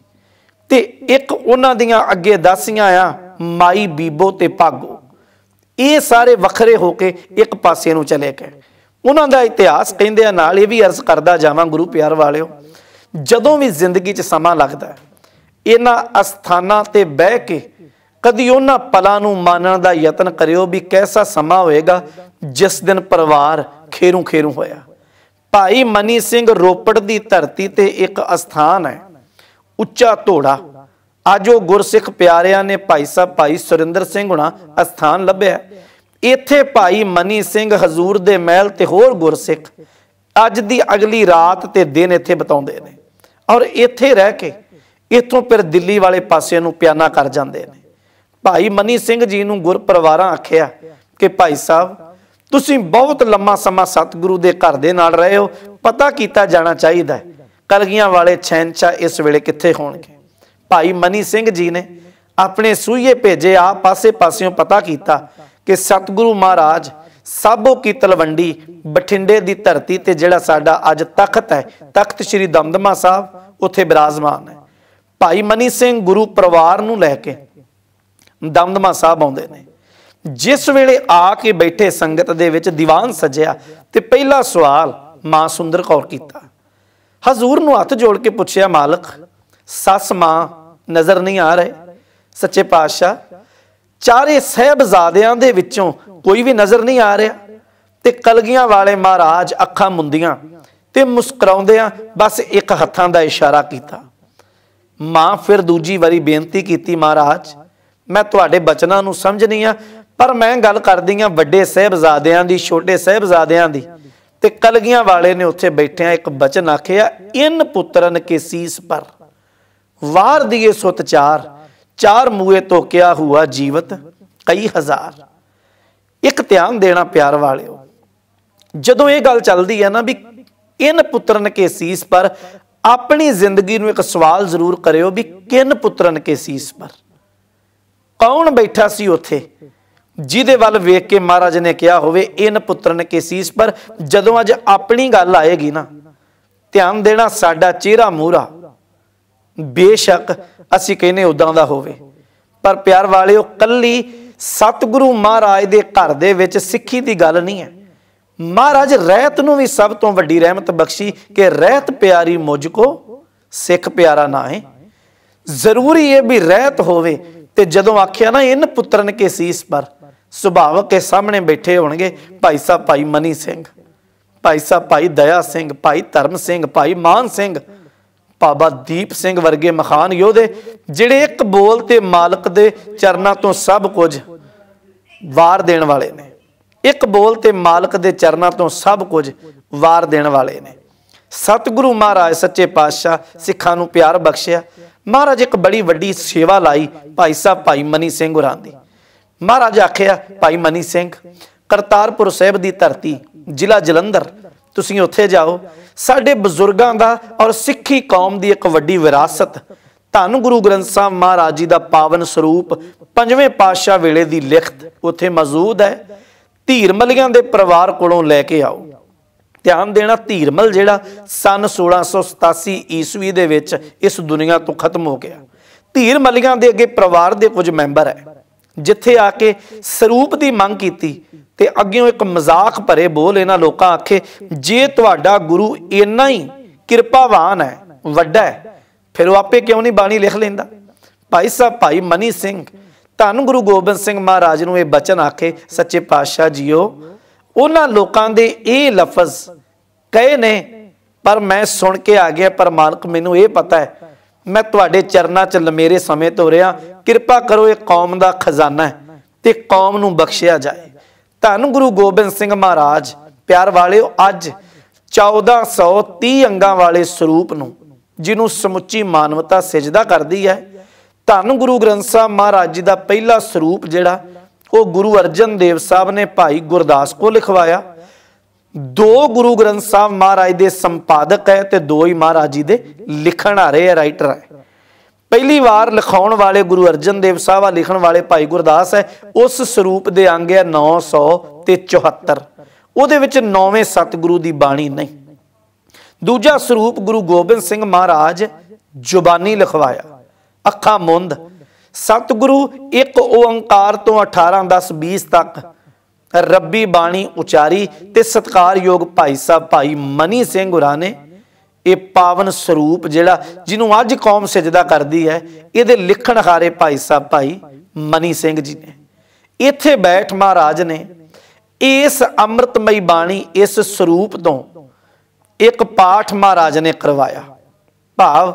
ਤੇ ਇੱਕ ਉਹਨਾਂ ਦੀਆਂ ਅੱਗੇ ਦਾਸੀਆਂ ਆ ਮਾਈ ਬੀਬੋ ਤੇ ਪਾਗੋ ਇਹ ਸਾਰੇ ਵੱਖਰੇ ਹੋ ਕੇ ਇੱਕ ਪਾਸੇ ਨੂੰ ਚਲੇ ਗਏ ਉਹਨਾਂ ਦਾ ਇਤਿਹਾਸ ਕਹਿੰਦੇ ਆ ਨਾਲ ਇਹ ਵੀ ਅਰਜ਼ ਕਰਦਾ ਜਾਵਾਂ ਗੁਰੂ ਪਿਆਰ ਵਾਲਿਓ ਜਦੋਂ ਵੀ ਜ਼ਿੰਦਗੀ 'ਚ ਸਮਾਂ ਲੱਗਦਾ ਇਹਨਾਂ ਅਸਥਾਨਾਂ ਤੇ ਬਹਿ ਕੇ ਕਦੀ ਉਹਨਾਂ ਪਲਾਂ ਨੂੰ ਮਾਨਣ ਦਾ ਯਤਨ ਕਰਿਓ ਵੀ ਕੈਸਾ ਸਮਾਂ ਹੋਏਗਾ ਜਿਸ ਦਿਨ ਪਰਿਵਾਰ ਖੇਰੂ ਖੇਰੂ ਹੋਇਆ ਭਾਈ ਮਨੀ ਸਿੰਘ ਰੋਪੜ ਦੀ ਧਰਤੀ ਤੇ ਇੱਕ ਅਸਥਾਨ ਹੈ ਉੱਚਾ ਢੋੜਾ ਅੱਜ ਉਹ ਗੁਰਸਿੱਖ ਪਿਆਰਿਆਂ ਨੇ ਭਾਈ ਸਾਹਿਬ ਭਾਈ ਸੁਰਿੰਦਰ ਸਿੰਘ ਹੁਣਾ ਅਸਥਾਨ ਲੱਭਿਆ ਇੱਥੇ ਭਾਈ ਮਨੀ ਸਿੰਘ ਹਜ਼ੂਰ ਦੇ ਮਹਿਲ ਤੇ ਹੋਰ ਗੁਰਸਿੱਖ ਅੱਜ ਦੀ ਅਗਲੀ ਰਾਤ ਤੇ ਦਿਨ ਇੱਥੇ ਬਤਾਉਂਦੇ ਨੇ ਔਰ ਇੱਥੇ ਰਹਿ ਕੇ ਇਥੋਂ ਫਿਰ ਦਿੱਲੀ ਵਾਲੇ ਪਾਸੇ ਨੂੰ ਪਿਆਨਾ ਕਰ ਜਾਂਦੇ ਨੇ ਭਾਈ ਮਨੀ ਸਿੰਘ ਜੀ ਨੂੰ ਪਰਿਵਾਰਾਂ ਆਖਿਆ ਕਿ ਭਾਈ ਸਾਹਿਬ ਤੁਸੀਂ ਬਹੁਤ ਲੰਮਾ ਸਮਾਂ ਸਤਿਗੁਰੂ ਦੇ ਘਰ ਦੇ ਨਾਲ ਰਹੇ ਹੋ ਪਤਾ ਕੀਤਾ ਜਾਣਾ ਚਾਹੀਦਾ ਹੈ ਕਲਗੀਆਂ ਵਾਲੇ ਛੈਂਚਾ ਇਸ ਵੇਲੇ ਕਿੱਥੇ ਹੋਣਗੇ ਭਾਈ ਮਨੀ ਸਿੰਘ ਜੀ ਨੇ ਆਪਣੇ ਸੂਈਏ ਭੇਜੇ ਆ ਪਾਸੇ ਪਾਸਿਓਂ ਪਤਾ ਕੀਤਾ ਕਿ ਸਤਿਗੁਰੂ ਮਹਾਰਾਜ ਸਾਬੋ ਕੀ ਤਲਵੰਡੀ ਬਠਿੰਡੇ ਦੀ ਧਰਤੀ ਤੇ ਜਿਹੜਾ ਸਾਡਾ ਅੱਜ ਤਖਤ ਹੈ ਤਖਤ ਸ੍ਰੀ ਦਮਦਮਾ ਸਾਹਿਬ ਉੱਥੇ ਬਿਰਾਜਮਾਨ ਹੈ ਭਾਈ ਮਨੀ ਸਿੰਘ ਗੁਰੂ ਪਰਿਵਾਰ ਨੂੰ ਲੈ ਕੇ ਦਮਦਮਾ ਸਾਹਿਬ ਆਉਂਦੇ ਨੇ ਜਿਸ ਵੇਲੇ ਆ ਕੇ ਬੈਠੇ ਸੰਗਤ ਦੇ ਵਿੱਚ ਦੀਵਾਨ ਸਜਿਆ ਤੇ ਪਹਿਲਾ ਸਵਾਲ ਮਾਂ ਸੁੰਦਰ ਕੌਰ ਕੀਤਾ ਹਜ਼ੂਰ ਨੂੰ ਹੱਥ ਜੋੜ ਕੇ ਪੁੱਛਿਆ ਮਾਲਕ ਸੱਸ ਮਾਂ ਨਜ਼ਰ ਨਹੀਂ ਆ ਰਹੇ ਸੱਚੇ ਪਾਤਸ਼ਾਹ ਚਾਰੇ ਸਹਿਬਜ਼ਾਦਿਆਂ ਦੇ ਵਿੱਚੋਂ ਕੋਈ ਵੀ ਨਜ਼ਰ ਨਹੀਂ ਆ ਰਿਹਾ ਤੇ ਕਲਗੀਆਂ ਵਾਲੇ ਮਹਾਰਾਜ ਅੱਖਾਂ ਮੁੰਦੀਆਂ ਤੇ ਮੁਸਕਰਾਉਂਦਿਆਂ ਬਸ ਇੱਕ ਹੱਥਾਂ ਦਾ ਇਸ਼ਾਰਾ ਕੀਤਾ ਮਾਂ ਫਿਰ ਦੂਜੀ ਵਾਰੀ ਬੇਨਤੀ ਕੀਤੀ ਮਹਾਰਾਜ ਮੈਂ ਤੁਹਾਡੇ ਬਚਨਾਂ ਨੂੰ ਸਮਝ ਨਹੀਂ ਆ ਪਰ ਮੈਂ ਗੱਲ ਕਰਦੀ ਆ ਵੱਡੇ ਸਹਿਬਜ਼ਾਦਿਆਂ ਦੀ ਛੋਟੇ ਸਹਿਬਜ਼ਾਦਿਆਂ ਦੀ ਤੇ ਕਲਗੀਆਂ ਵਾਲੇ ਨੇ ਉੱਥੇ ਬੈਠਿਆ ਇੱਕ ਬਚਨ ਆਖਿਆ ਇਨ ਪੁੱਤਰਨ ਕੇ ਸੀਸ ਪਰ ਵਾਰ ਦੀਏ ਸੁਤ ਚਾਰ ਚਾਰ ਮੂਏ ਤੋਂ ਕਿਆ ਹੁਆ ਜੀਵਤ ਕਈ ਹਜ਼ਾਰ ਇੱਕ ਧਿਆਨ ਦੇਣਾ ਪਿਆਰ ਵਾਲਿਓ ਜਦੋਂ ਇਹ ਗੱਲ ਚੱਲਦੀ ਹੈ ਨਾ ਵੀ ਇਨ ਪੁੱਤਰਨ ਕੇ ਸੀਸ ਪਰ ਆਪਣੀ ਜ਼ਿੰਦਗੀ ਨੂੰ ਇੱਕ ਸਵਾਲ ਜ਼ਰੂਰ ਕਰਿਓ ਵੀ ਕਿਨ ਪੁੱਤਰਨ ਕੇ ਸੀਸ ਪਰ ਕੌਣ ਬੈਠਾ ਸੀ ਉੱਥੇ ਜਿਹਦੇ ਵੱਲ ਵੇਖ ਕੇ ਮਹਾਰਾਜ ਨੇ ਕਿਹਾ ਹੋਵੇ ਇਨ ਪੁੱਤਰਨ ਕੇ ਸੀਸ ਪਰ ਜਦੋਂ ਅਜ ਆਪਣੀ ਗੱਲ ਆਏਗੀ ਨਾ ਧਿਆਨ ਦੇਣਾ ਸਾਡਾ ਚਿਹਰਾ ਮੂਰਾ ਬੇਸ਼ੱਕ ਅਸੀਂ ਕਹਿੰਨੇ ਉਦਾਂ ਦਾ ਹੋਵੇ ਪਰ ਪਿਆਰ ਵਾਲਿਓ ਕੱਲੀ ਸਤਿਗੁਰੂ ਮਹਾਰਾਜ ਦੇ ਘਰ ਦੇ ਵਿੱਚ ਸਿੱਖੀ ਦੀ ਗੱਲ ਨਹੀਂ ਹੈ ਮਹਾਰਾਜ ਰਹਿਤ ਨੂੰ ਵੀ ਸਭ ਤੋਂ ਵੱਡੀ ਰਹਿਮਤ ਬਖਸ਼ੀ ਕਿ ਰਹਿਤ ਪਿਆਰੀ ਮੁਝ ਕੋ ਸਿੱਖ ਪਿਆਰਾ ਨਾ ਹੈ ਜ਼ਰੂਰੀ ਹੈ ਵੀ ਰਹਿਤ ਹੋਵੇ ਤੇ ਜਦੋਂ ਆਖਿਆ ਨਾ ਇਨ ਪੁੱਤਰਨ ਕੇ ਸੀਸ ਪਰ ਸੁਭਾਵਕ ਕੇ ਸਾਹਮਣੇ ਬੈਠੇ ਹੋਣਗੇ ਭਾਈ ਸਾਹਿਬ ਭਾਈ ਮਨੀ ਸਿੰਘ ਭਾਈ ਸਾਹਿਬ ਭਾਈ ਦਇਆ ਸਿੰਘ ਭਾਈ ਧਰਮ ਸਿੰਘ ਭਾਈ ਮਾਨ ਸਿੰਘ ਬਾਬਾ ਦੀਪ ਸਿੰਘ ਵਰਗੇ ਮਖਾਨ ਯੋਧੇ ਜਿਹੜੇ ਇੱਕ ਬੋਲ ਤੇ ਮਾਲਕ ਦੇ ਚਰਨਾਂ ਤੋਂ ਸਭ ਕੁਝ ਵਾਰ ਦੇਣ ਵਾਲੇ ਨੇ ਇੱਕ ਬੋਲ ਤੇ ਮਾਲਕ ਦੇ ਚਰਨਾਂ ਤੋਂ ਸਭ ਕੁਝ ਵਾਰ ਦੇਣ ਵਾਲੇ ਨੇ ਸਤਿਗੁਰੂ ਮਹਾਰਾਜ ਸੱਚੇ ਪਾਤਸ਼ਾਹ ਸਿੱਖਾਂ ਨੂੰ ਪਿਆਰ ਬਖਸ਼ਿਆ ਮਹਾਰਾਜ ਇੱਕ ਬੜੀ ਵੱਡੀ ਸੇਵਾ ਲਾਈ ਭਾਈ ਸਾਹਿਬ ਭਾਈ ਮਨੀ ਸਿੰਘ ਹੋਰਾਂ ਦੀ ਮਹਾਰਾਜ ਆਖਿਆ ਭਾਈ ਮਨੀ ਸਿੰਘ ਕਰਤਾਰਪੁਰ ਸਾਹਿਬ ਦੀ ਧਰਤੀ ਜ਼ਿਲ੍ਹਾ ਜਲੰਧਰ ਤੁਸੀਂ ਉੱਥੇ ਜਾਓ ਸਾਡੇ ਬਜ਼ੁਰਗਾਂ ਦਾ ਔਰ ਸਿੱਖੀ ਕੌਮ ਦੀ ਇੱਕ ਵੱਡੀ ਵਿਰਾਸਤ ਧੰਨ ਗੁਰੂ ਗ੍ਰੰਥ ਸਾਹਿਬ ਮਹਾਰਾਜ ਜੀ ਦਾ ਪਾਵਨ ਸਰੂਪ ਪੰਜਵੇਂ ਪਾਤਸ਼ਾਹ ਵੇਲੇ ਦੀ ਲਿਖਤ ਉੱਥੇ ਮੌਜੂਦ ਹੈ ਧੀਰਮਲੀਆਂ ਦੇ ਪਰਿਵਾਰ ਕੋਲੋਂ ਲੈ ਕੇ ਆਓ ਧਿਆਨ ਦੇਣਾ ਧੀਰਮਲ ਜਿਹੜਾ ਸਨ 1687 ਈਸਵੀ ਦੇ ਵਿੱਚ ਇਸ ਦੁਨੀਆ ਤੋਂ ਖਤਮ ਹੋ ਗਿਆ ਧੀਰਮਲੀਆਂ ਦੇ ਅੱਗੇ ਪਰਿਵਾਰ ਦੇ ਕੁਝ ਮੈਂਬਰ ਹੈ ਜਿੱਥੇ ਆ ਕੇ ਸਰੂਪ ਦੀ ਮੰਗ ਕੀਤੀ ਤੇ ਅੱਗਿਓਂ ਇੱਕ ਮਜ਼ਾਕ ਭਰੇ ਬੋਲ ਇਹਨਾਂ ਲੋਕਾਂ ਆਖੇ ਜੇ ਤੁਹਾਡਾ ਗੁਰੂ ਇੰਨਾ ਹੀ ਕਿਰਪਾਵਾਨ ਹੈ ਵੱਡਾ ਹੈ ਫਿਰ ਉਹ ਆਪੇ ਕਿਉਂ ਨਹੀਂ ਬਾਣੀ ਲਿਖ ਲੈਂਦਾ ਭਾਈ ਸਾਹਿਬ ਭਾਈ ਮਨੀ ਸਿੰਘ ਧੰਨ ਗੁਰੂ ਗੋਬਿੰਦ ਸਿੰਘ ਮਹਾਰਾਜ ਨੂੰ ਇਹ ਬਚਨ ਆਖੇ ਸੱਚੇ ਪਾਤਸ਼ਾਹ ਜੀਓ ਉਹਨਾਂ ਲੋਕਾਂ ਦੇ ਇਹ ਲਫ਼ਜ਼ ਕਹੇ ਨੇ ਪਰ ਮੈਂ ਸੁਣ ਕੇ ਆ ਗਿਆ ਪਰ ਮਾਲਕ ਮੈਨੂੰ ਇਹ ਪਤਾ ਹੈ ਮੈਂ ਤੁਹਾਡੇ ਚਰਨਾਂ 'ਚ ਲਮੇਰੇ ਸਮੇਂ ਤੋਂ ਰਿਹਾ ਕਿਰਪਾ ਕਰੋ ਇਹ ਕੌਮ ਦਾ ਖਜ਼ਾਨਾ ਹੈ ਤੇ ਕੌਮ ਨੂੰ ਬਖਸ਼ਿਆ ਜਾਏ ਧੰਨ ਗੁਰੂ ਗੋਬਿੰਦ ਸਿੰਘ ਮਹਾਰਾਜ ਪਿਆਰ ਵਾਲਿਓ ਅੱਜ 1430 ਅੰਗਾਂ ਵਾਲੇ ਸਰੂਪ ਨੂੰ ਜਿਹਨੂੰ ਸਮੁੱਚੀ ਮਾਨਵਤਾ ਸਜਦਾ ਕਰਦੀ ਹੈ ਧੰਨ ਗੁਰੂ ਗ੍ਰੰਥ ਸਾਹਿਬ ਮਹਾਰਾਜ ਜੀ ਦਾ ਪਹਿਲਾ ਸਰੂਪ ਜਿਹੜਾ ਉਹ ਗੁਰੂ ਅਰਜਨ ਦੇਵ ਸਾਹਿਬ ਨੇ ਭਾਈ ਗੁਰਦਾਸ ਕੋ ਲਿਖਵਾਇਆ ਦੋ ਗੁਰੂ ਗ੍ਰੰਥ ਸਾਹਿਬ ਮਹਾਰਾਜ ਦੇ ਸੰਪਾਦਕ ਹੈ ਤੇ ਦੋ ਹੀ ਮਹਾਰਾਜ ਜੀ ਦੇ ਲਿਖਣ ਆ ਰਹੇ ਹੈ ਰਾਈਟਰ ਹੈ ਪਹਿਲੀ ਵਾਰ ਲਿਖਾਉਣ ਵਾਲੇ ਗੁਰੂ ਅਰਜਨ ਦੇਵ ਸਾਹਿਬ ਆ ਲਿਖਣ ਵਾਲੇ ਭਾਈ ਗੁਰਦਾਸ ਹੈ ਉਸ ਸਰੂਪ ਦੇ ਅੰਗ ਹੈ 974 ਉਹਦੇ ਵਿੱਚ ਨੌਵੇਂ ਸਤਿਗੁਰੂ ਦੀ ਬਾਣੀ ਨਹੀਂ ਦੂਜਾ ਸਰੂਪ ਗੁਰੂ ਗੋਬਿੰਦ ਸਿੰਘ ਮਹਾਰਾਜ ਜ਼ੁਬਾਨੀ ਲਿਖਵਾਇਆ ਅੱਖਾਂ ਮੁੰਦ ਸਤਿਗੁਰੂ ਇੱਕ ਓੰਕਾਰ ਤੋਂ 18 10 20 ਤੱਕ ਰੱਬੀ ਬਾਣੀ ਉਚਾਰੀ ਤੇ ਸਤਕਾਰਯੋਗ ਭਾਈ ਸਾਹਿਬ ਭਾਈ ਮਨੀ ਸਿੰਘ ਹੋਰਾਂ ਨੇ ਇਹ ਪਾਵਨ ਸਰੂਪ ਜਿਹੜਾ ਜਿਹਨੂੰ ਅੱਜ ਕੌਮ ਸਜਦਾ ਕਰਦੀ ਹੈ ਇਹਦੇ ਲਿਖਣ ਹਾਰੇ ਭਾਈ ਸਾਹਿਬ ਭਾਈ ਮਨੀ ਸਿੰਘ ਜੀ ਨੇ ਇੱਥੇ ਬੈਠ ਮਹਾਰਾਜ ਨੇ ਇਸ ਅੰਮ੍ਰਿਤਮਈ ਬਾਣੀ ਇਸ ਸਰੂਪ ਤੋਂ ਇੱਕ ਪਾਠ ਮਹਾਰਾਜ ਨੇ ਕਰਵਾਇਆ ਭਾਵ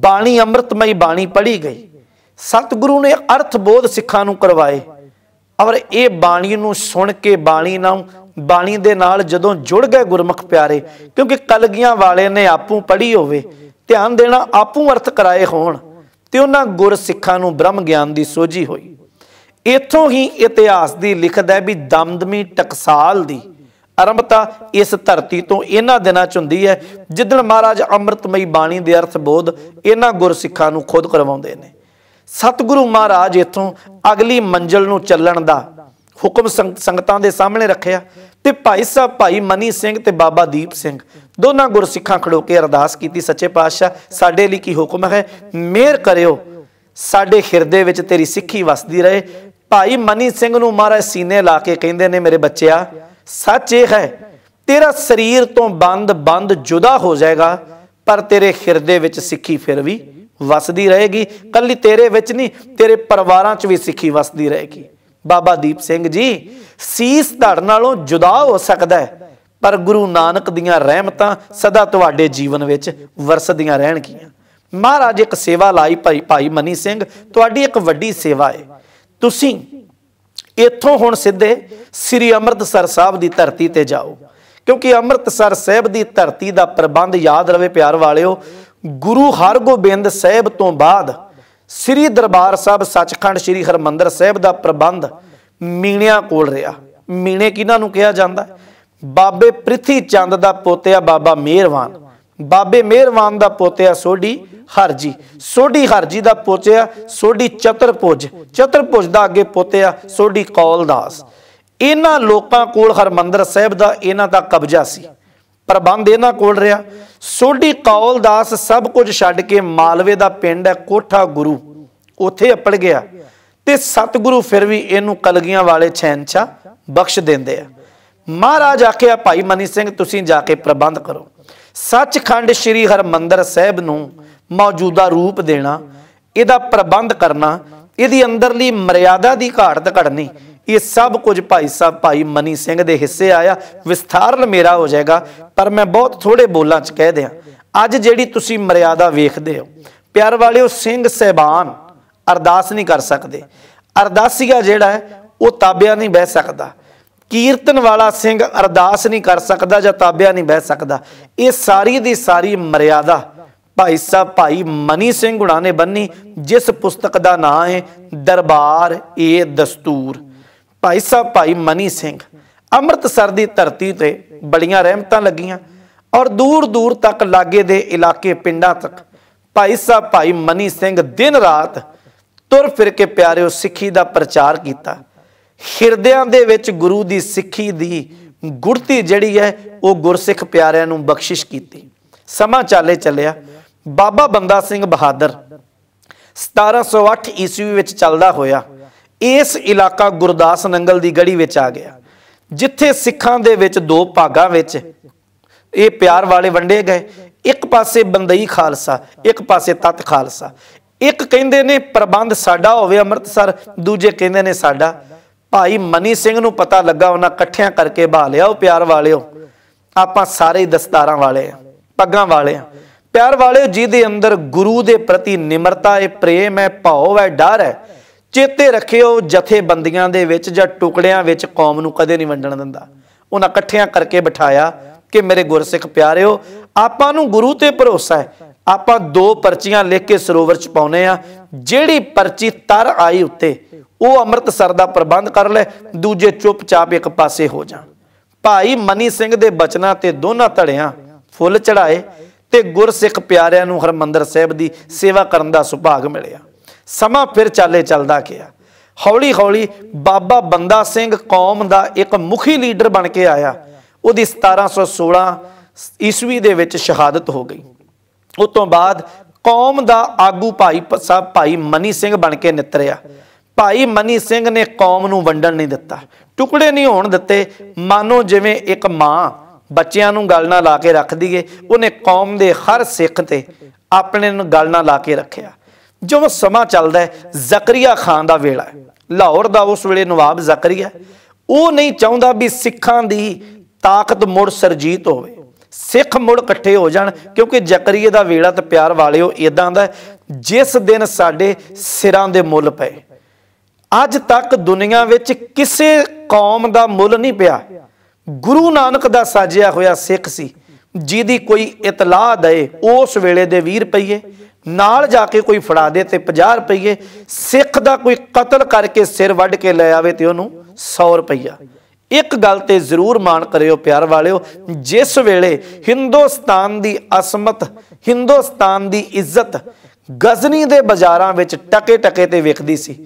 ਬਾਣੀ ਅੰਮ੍ਰਿਤਮਈ ਬਾਣੀ ਪੜ੍ਹੀ ਗਈ ਸਤਿਗੁਰੂ ਨੇ ਅਰਥ ਬੋਧ ਸਿੱਖਾਂ ਨੂੰ ਕਰਵਾਏ ਔਰ ਇਹ ਬਾਣੀ ਨੂੰ ਸੁਣ ਕੇ ਬਾਣੀ ਨਾਲ ਬਾਣੀ ਦੇ ਨਾਲ ਜਦੋਂ ਜੁੜ ਗਏ ਗੁਰਮੁਖ ਪਿਆਰੇ ਕਿਉਂਕਿ ਕਲਗੀਆਂ ਵਾਲੇ ਨੇ ਆਪੂ ਪੜ੍ਹੀ ਹੋਵੇ ਧਿਆਨ ਦੇਣਾ ਆਪੂ ਅਰਥ ਕਰਾਏ ਹੋਣ ਤੇ ਉਹਨਾਂ ਗੁਰ ਸਿੱਖਾਂ ਨੂੰ ਬ੍ਰਹਮ ਗਿਆਨ ਦੀ ਸੋਝੀ ਹੋਈ ਇਥੋਂ ਹੀ ਇਤਿਹਾਸ ਦੀ ਲਿਖਦਾ ਹੈ ਵੀ ਦਮਦਮੀ ਟਕਸਾਲ ਦੀ ਆਰੰਭਤਾ ਇਸ ਧਰਤੀ ਤੋਂ ਇਹਨਾਂ ਦਿਨਾਂ ਚ ਹੁੰਦੀ ਹੈ ਜਿੱਦਣ ਮਹਾਰਾਜ ਅੰਮ੍ਰਿਤਮਈ ਬਾਣੀ ਦੇ ਅਰਥ ਬੋਧ ਇਹਨਾਂ ਗੁਰਸਿੱਖਾਂ ਨੂੰ ਖੁਦ ਕਰਵਾਉਂਦੇ ਨੇ ਸਤਿਗੁਰੂ ਮਹਾਰਾਜ ਇਥੋਂ ਅਗਲੀ ਮੰਜ਼ਲ ਨੂੰ ਚੱਲਣ ਦਾ ਹੁਕਮ ਸੰਗਤਾਂ ਦੇ ਸਾਹਮਣੇ ਰੱਖਿਆ ਤੇ ਭਾਈ ਸਾਹਿਬ ਭਾਈ ਮਨੀ ਸਿੰਘ ਤੇ ਬਾਬਾ ਦੀਪ ਸਿੰਘ ਦੋਨਾਂ ਗੁਰਸਿੱਖਾਂ ਖੜੋ ਕੇ ਅਰਦਾਸ ਕੀਤੀ ਸੱਚੇ ਪਾਤਸ਼ਾਹ ਸਾਡੇ ਲਈ ਕੀ ਹੁਕਮ ਹੈ ਮਿਹਰ ਕਰਿਓ ਸਾਡੇ ਹਿਰਦੇ ਵਿੱਚ ਤੇਰੀ ਸਿੱਖੀ ਵਸਦੀ ਰਹੇ ਭਾਈ ਮਨੀ ਸਿੰਘ ਨੂੰ ਮਹਾਰਾਜ ਸੀਨੇ ਲਾ ਕੇ ਕਹਿੰਦੇ ਨੇ ਮੇਰੇ ਬੱਚਿਆ ਸੱਚ ਇਹ ਹੈ ਤੇਰਾ ਸਰੀਰ ਤੋਂ ਬੰਦ ਬੰਦ ਜੁਦਾ ਹੋ ਜਾਏਗਾ ਪਰ ਤੇਰੇ ਹਿਰਦੇ ਵਿੱਚ ਸਿੱਖੀ ਫਿਰ ਵੀ ਵਸਦੀ ਰਹੇਗੀ ਕੱਲੀ ਤੇਰੇ ਵਿੱਚ ਨਹੀਂ ਤੇਰੇ ਪਰਿਵਾਰਾਂ 'ਚ ਵੀ ਸਿੱਖੀ ਵਸਦੀ ਰਹੇਗੀ ਬਾਬਾ ਦੀਪ ਸਿੰਘ ਜੀ ਸੀਸ ਧੜ ਨਾਲੋਂ ਜੁਦਾ ਹੋ ਸਕਦਾ ਪਰ ਗੁਰੂ ਨਾਨਕ ਦੀਆਂ ਰਹਿਮਤਾਂ ਸਦਾ ਤੁਹਾਡੇ ਜੀਵਨ ਵਿੱਚ ਵਰਸਦੀਆਂ ਰਹਿਣਗੀਆਂ ਮਹਾਰਾਜ ਇੱਕ ਸੇਵਾ ਲਾਈ ਭਾਈ ਭਾਈ ਮਨੀ ਸਿੰਘ ਤੁਹਾਡੀ ਇੱਕ ਵੱਡੀ ਸੇਵਾ ਹੈ ਤੁਸੀਂ ਇੱਥੋਂ ਹੁਣ ਸਿੱਧੇ ਸ੍ਰੀ ਅੰਮ੍ਰਿਤਸਰ ਸਾਹਿਬ ਦੀ ਧਰਤੀ ਤੇ ਜਾਓ ਕਿਉਂਕਿ ਅੰਮ੍ਰਿਤਸਰ ਸਾਹਿਬ ਦੀ ਧਰਤੀ ਦਾ ਪ੍ਰਬੰਧ ਯਾਦ ਰਵੇ ਪਿਆਰ ਵਾਲਿਓ ਗੁਰੂ ਹਰਗੋਬਿੰਦ ਸਾਹਿਬ ਤੋਂ ਬਾਅਦ ਸ੍ਰੀ ਦਰਬਾਰ ਸਾਹਿਬ ਸੱਚਖੰਡ ਸ੍ਰੀ ਹਰਮੰਦਰ ਸਾਹਿਬ ਦਾ ਪ੍ਰਬੰਧ ਮੀਣਿਆਂ ਕੋਲ ਰਿਹਾ ਮੀਣੇ ਕਿਹਨਾਂ ਨੂੰ ਕਿਹਾ ਜਾਂਦਾ ਬਾਬੇ ਪ੍ਰਿਥੀ ਚੰਦ ਦਾ ਪੋਤਿਆ ਬਾਬਾ ਮਿਹਰਵਾਨ ਬਾਬੇ ਮਿਹਰਵਾਨ ਦਾ ਪੋਤਿਆ ਸੋਢੀ ਹਰਜੀ ਸੋਢੀ ਹਰਜੀ ਦਾ ਪੋਤਿਆ ਸੋਢੀ ਚਤਰਪੁਜ ਚਤਰਪੁਜ ਦਾ ਅੱਗੇ ਪੋਤਿਆ ਸੋਢੀ ਕੌਲਦਾਸ ਇਹਨਾਂ ਲੋਕਾਂ ਕੋਲ ਹਰਮੰਦਰ ਸਾਹਿਬ ਦਾ ਇਹਨਾਂ ਦਾ ਕਬਜ਼ਾ ਸੀ ਪ੍ਰਬੰਧ ਇਹਨਾਂ ਕੋਲ ਰਿਹਾ ਸੋਢੀ ਕੌਲ ਦਾਸ ਸਭ ਕੁਝ ਛੱਡ ਕੇ ਮਾਲਵੇ ਦਾ ਪਿੰਡ ਹੈ ਕੋਠਾ ਗੁਰੂ ਉੱਥੇ ਅਪੜ ਗਿਆ ਤੇ ਸਤਿਗੁਰੂ ਫਿਰ ਵੀ ਇਹਨੂੰ ਕਲਗੀਆਂ ਵਾਲੇ ਛੈਨਛਾ ਬਖਸ਼ ਦਿੰਦੇ ਆ ਮਹਾਰਾਜ ਆਖਿਆ ਭਾਈ ਮਨੀ ਸਿੰਘ ਤੁਸੀਂ ਜਾ ਕੇ ਪ੍ਰਬੰਧ ਕਰੋ ਸੱਚਖੰਡ ਸ੍ਰੀ ਹਰਮੰਦਰ ਸਾਹਿਬ ਨੂੰ ਮੌਜੂਦਾ ਰੂਪ ਦੇਣਾ ਇਹਦਾ ਪ੍ਰਬੰਧ ਕਰਨਾ ਇਹਦੀ ਅੰਦਰਲੀ ਮਰਿਆਦਾ ਦੀ ਘਾਟ ਘੜਨੀ ਇਹ ਸਭ ਕੁਝ ਭਾਈ ਸਾਹਿਬ ਭਾਈ ਮਨੀ ਸਿੰਘ ਦੇ ਹਿੱਸੇ ਆਇਆ ਵਿਸਥਾਰਨ ਮੇਰਾ ਹੋ ਜਾਏਗਾ ਪਰ ਮੈਂ ਬਹੁਤ ਥੋੜੇ ਬੋਲਾਂ 'ਚ ਕਹਿ ਦਿਆਂ ਅੱਜ ਜਿਹੜੀ ਤੁਸੀਂ ਮਰਿਆਦਾ ਵੇਖਦੇ ਹੋ ਪਿਆਰ ਵਾਲਿਓ ਸਿੰਘ ਸਹਿਬਾਨ ਅਰਦਾਸ ਨਹੀਂ ਕਰ ਸਕਦੇ ਅਰਦਾਸੀਆ ਜਿਹੜਾ ਉਹ ਤਾਬਿਆ ਨਹੀਂ ਬਹਿ ਸਕਦਾ ਕੀਰਤਨ ਵਾਲਾ ਸਿੰਘ ਅਰਦਾਸ ਨਹੀਂ ਕਰ ਸਕਦਾ ਜਾਂ ਤਾਬਿਆ ਨਹੀਂ ਬਹਿ ਸਕਦਾ ਇਹ ਸਾਰੀ ਦੀ ਸਾਰੀ ਮਰਿਆਦਾ ਭਾਈ ਸਾਹਿਬ ਭਾਈ ਮਨੀ ਸਿੰਘ ਗੁਣਾ ਨੇ ਬੰਨੀ ਜਿਸ ਪੁਸਤਕ ਦਾ ਨਾਂ ਹੈ ਦਰਬਾਰ ਏ ਦਸਤੂਰ ਭਾਈ ਸਾਹਿਬ ਭਾਈ ਮਨੀ ਸਿੰਘ ਅੰਮ੍ਰਿਤਸਰ ਦੀ ਧਰਤੀ ਤੇ ਬੜੀਆਂ ਰਹਿਮਤਾਂ ਲੱਗੀਆਂ ਔਰ ਦੂਰ ਦੂਰ ਤੱਕ ਲਾਗੇ ਦੇ ਇਲਾਕੇ ਪਿੰਡਾਂ ਤੱਕ ਭਾਈ ਸਾਹਿਬ ਭਾਈ ਮਨੀ ਸਿੰਘ ਦਿਨ ਰਾਤ ਤੁਰ ਫਿਰ ਕੇ ਪਿਆਰਿਓ ਸਿੱਖੀ ਦਾ ਪ੍ਰਚਾਰ ਕੀਤਾ ਹਿਰਦਿਆਂ ਦੇ ਵਿੱਚ ਗੁਰੂ ਦੀ ਸਿੱਖੀ ਦੀ ਗੁਰਤੀ ਜਿਹੜੀ ਹੈ ਉਹ ਗੁਰਸਿੱਖ ਪਿਆਰਿਆਂ ਨੂੰ ਬਖਸ਼ਿਸ਼ ਕੀਤੀ ਸਮਾਂ ਚਾਲੇ ਚੱਲਿਆ ਬਾਬਾ ਬੰਦਾ ਸਿੰਘ ਬਹਾਦਰ 1708 ਈਸਵੀ ਵਿੱਚ ਚੱਲਦਾ ਹੋਇਆ ਇਸ ਇਲਾਕਾ ਗੁਰਦਾਸ ਨੰਗਲ ਦੀ ਗੜੀ ਵਿੱਚ ਆ ਗਿਆ ਜਿੱਥੇ ਸਿੱਖਾਂ ਦੇ ਵਿੱਚ ਦੋ ਭਾਗਾਂ ਵਿੱਚ ਇਹ ਪਿਆਰ ਵਾਲੇ ਵੰਡੇ ਗਏ ਇੱਕ ਪਾਸੇ ਬੰਦਈ ਖਾਲਸਾ ਇੱਕ ਪਾਸੇ ਤਤ ਖਾਲਸਾ ਇੱਕ ਕਹਿੰਦੇ ਨੇ ਪ੍ਰਬੰਧ ਸਾਡਾ ਹੋਵੇ ਅੰਮ੍ਰਿਤਸਰ ਦੂਜੇ ਕਹਿੰਦੇ ਨੇ ਸਾਡਾ ਭਾਈ ਮਨੀ ਸਿੰਘ ਨੂੰ ਪਤਾ ਲੱਗਾ ਉਹਨਾਂ ਇਕੱਠਿਆਂ ਕਰਕੇ ਬਾਹ ਲਿਆ ਉਹ ਪਿਆਰ ਵਾਲਿਓ ਆਪਾਂ ਸਾਰੇ ਦਸਤਾਰਾਂ ਵਾਲੇ ਆ ਪੱਗਾਂ ਵਾਲੇ ਆ ਪਿਆਰ ਵਾਲਿਓ ਜਿਹਦੇ ਅੰਦਰ ਗੁਰੂ ਦੇ ਪ੍ਰਤੀ ਨਿਮਰਤਾ ਹੈ ਪ੍ਰੇਮ ਹੈ ਭਾਉ ਹੈ ਡਰ ਹੈ ਚੇਤੇ ਰੱਖਿਓ ਜਥੇਬੰਦੀਆਂ ਦੇ ਵਿੱਚ ਜਾਂ ਟੁਕੜਿਆਂ ਵਿੱਚ ਕੌਮ ਨੂੰ ਕਦੇ ਨਹੀਂ ਵੰਡਣ ਦਿੰਦਾ ਉਹਨਾਂ ਇਕੱਠਿਆਂ ਕਰਕੇ ਬਿਠਾਇਆ ਕਿ ਮੇਰੇ ਗੁਰਸਿੱਖ ਪਿਆਰਿਓ ਆਪਾਂ ਨੂੰ ਗੁਰੂ ਤੇ ਭਰੋਸਾ ਹੈ ਆਪਾਂ ਦੋ ਪਰਚੀਆਂ ਲਿਖ ਕੇ ਸਰੋਵਰ ਚ ਪਾਉਨੇ ਆ ਜਿਹੜੀ ਪਰਚੀ ਤਰ ਆਈ ਉੱਤੇ ਉਹ ਅੰਮ੍ਰਿਤਸਰ ਦਾ ਪ੍ਰਬੰਧ ਕਰ ਲੈ ਦੂਜੇ ਚੁੱਪਚਾਪ ਇੱਕ ਪਾਸੇ ਹੋ ਜਾ ਭਾਈ ਮਨੀ ਸਿੰਘ ਦੇ ਬਚਨਾਂ ਤੇ ਦੋਨਾਂ ਧੜਿਆਂ ਫੁੱਲ ਚੜਾਏ ਤੇ ਗੁਰਸਿੱਖ ਪਿਆਰਿਆਂ ਨੂੰ ਹਰਮੰਦਰ ਸਾਹਿਬ ਦੀ ਸੇਵਾ ਕਰਨ ਦਾ ਸੁਭਾਗ ਮਿਲਿਆ ਸਮਾਂ ਫਿਰ ਚਾਲੇ ਚੱਲਦਾ ਗਿਆ ਹੌਲੀ ਹੌਲੀ ਬਾਬਾ ਬੰਦਾ ਸਿੰਘ ਕੌਮ ਦਾ ਇੱਕ ਮੁਖੀ ਲੀਡਰ ਬਣ ਕੇ ਆਇਆ ਉਹਦੀ 1716 ਈਸਵੀ ਦੇ ਵਿੱਚ ਸ਼ਹਾਦਤ ਹੋ ਗਈ ਉਸ ਤੋਂ ਬਾਅਦ ਕੌਮ ਦਾ ਆਗੂ ਭਾਈ ਸਾਹਿਬ ਭਾਈ ਮਨੀ ਸਿੰਘ ਬਣ ਕੇ ਨਿਤਰਿਆ ਭਾਈ ਮਨੀ ਸਿੰਘ ਨੇ ਕੌਮ ਨੂੰ ਵੰਡਣ ਨਹੀਂ ਦਿੱਤਾ ਟੁਕੜੇ ਨਹੀਂ ਹੋਣ ਦਿੱਤੇ ਮਾਨੋ ਜਿਵੇਂ ਇੱਕ ਮਾਂ ਬੱਚਿਆਂ ਨੂੰ ਗਲਣਾ ਨਾਲ ਲਾ ਕੇ ਰੱਖਦੀ ਏ ਉਹਨੇ ਕੌਮ ਦੇ ਹਰ ਸਿੱਖ ਤੇ ਆਪਣੇ ਨੂੰ ਗਲਣਾ ਨਾਲ ਲਾ ਕੇ ਰੱਖਿਆ ਜੋ ਸਮਾਂ ਚੱਲਦਾ ਹੈ ਜ਼ਕਰੀਆ ਖਾਨ ਦਾ ਵੇਲਾ ਹੈ ਲਾਹੌਰ ਦਾ ਉਸ ਵੇਲੇ ਨਵਾਬ ਜ਼ਕਰੀਆ ਉਹ ਨਹੀਂ ਚਾਹੁੰਦਾ ਵੀ ਸਿੱਖਾਂ ਦੀ ਤਾਕਤ ਮੁੜ ਸਰਜੀਤ ਹੋਵੇ ਸਿੱਖ ਮੁੜ ਇਕੱਠੇ ਹੋ ਜਾਣ ਕਿਉਂਕਿ ਜ਼ਕਰੀਏ ਦਾ ਵੇਲਾ ਤੇ ਪਿਆਰ ਵਾਲਿਓ ਇਦਾਂ ਦਾ ਜਿਸ ਦਿਨ ਸਾਡੇ ਸਿਰਾਂ ਦੇ ਮੁੱਲ ਪਏ ਅੱਜ ਤੱਕ ਦੁਨੀਆ ਵਿੱਚ ਕਿਸੇ ਕੌਮ ਦਾ ਮੁੱਲ ਨਹੀਂ ਪਿਆ ਗੁਰੂ ਨਾਨਕ ਦਾ ਸਾਜਿਆ ਹੋਇਆ ਸਿੱਖ ਸੀ ਜਿਹਦੀ ਕੋਈ ਇਤਲਾਹ ਦੇ ਉਸ ਵੇਲੇ ਦੇ 20 ਰੁਪਏ ਨਾਲ ਜਾ ਕੇ ਕੋਈ ਫੜਾ ਦੇ ਤੇ 50 ਰੁਪਏ ਸਿੱਖ ਦਾ ਕੋਈ ਕਤਲ ਕਰਕੇ ਸਿਰ ਵੱਢ ਕੇ ਲੈ ਆਵੇ ਤੇ ਉਹਨੂੰ 100 ਰੁਪਇਆ ਇੱਕ ਗੱਲ ਤੇ ਜ਼ਰੂਰ ਮਾਣ ਕਰਿਓ ਪਿਆਰ ਵਾਲਿਓ ਜਿਸ ਵੇਲੇ ਹਿੰਦੁਸਤਾਨ ਦੀ ਅਸਮਤ ਹਿੰਦੁਸਤਾਨ ਦੀ ਇੱਜ਼ਤ ਗਜ਼ਨੀ ਦੇ ਬਾਜ਼ਾਰਾਂ ਵਿੱਚ ਟਕੇ ਟਕੇ ਤੇ ਵਿਕਦੀ ਸੀ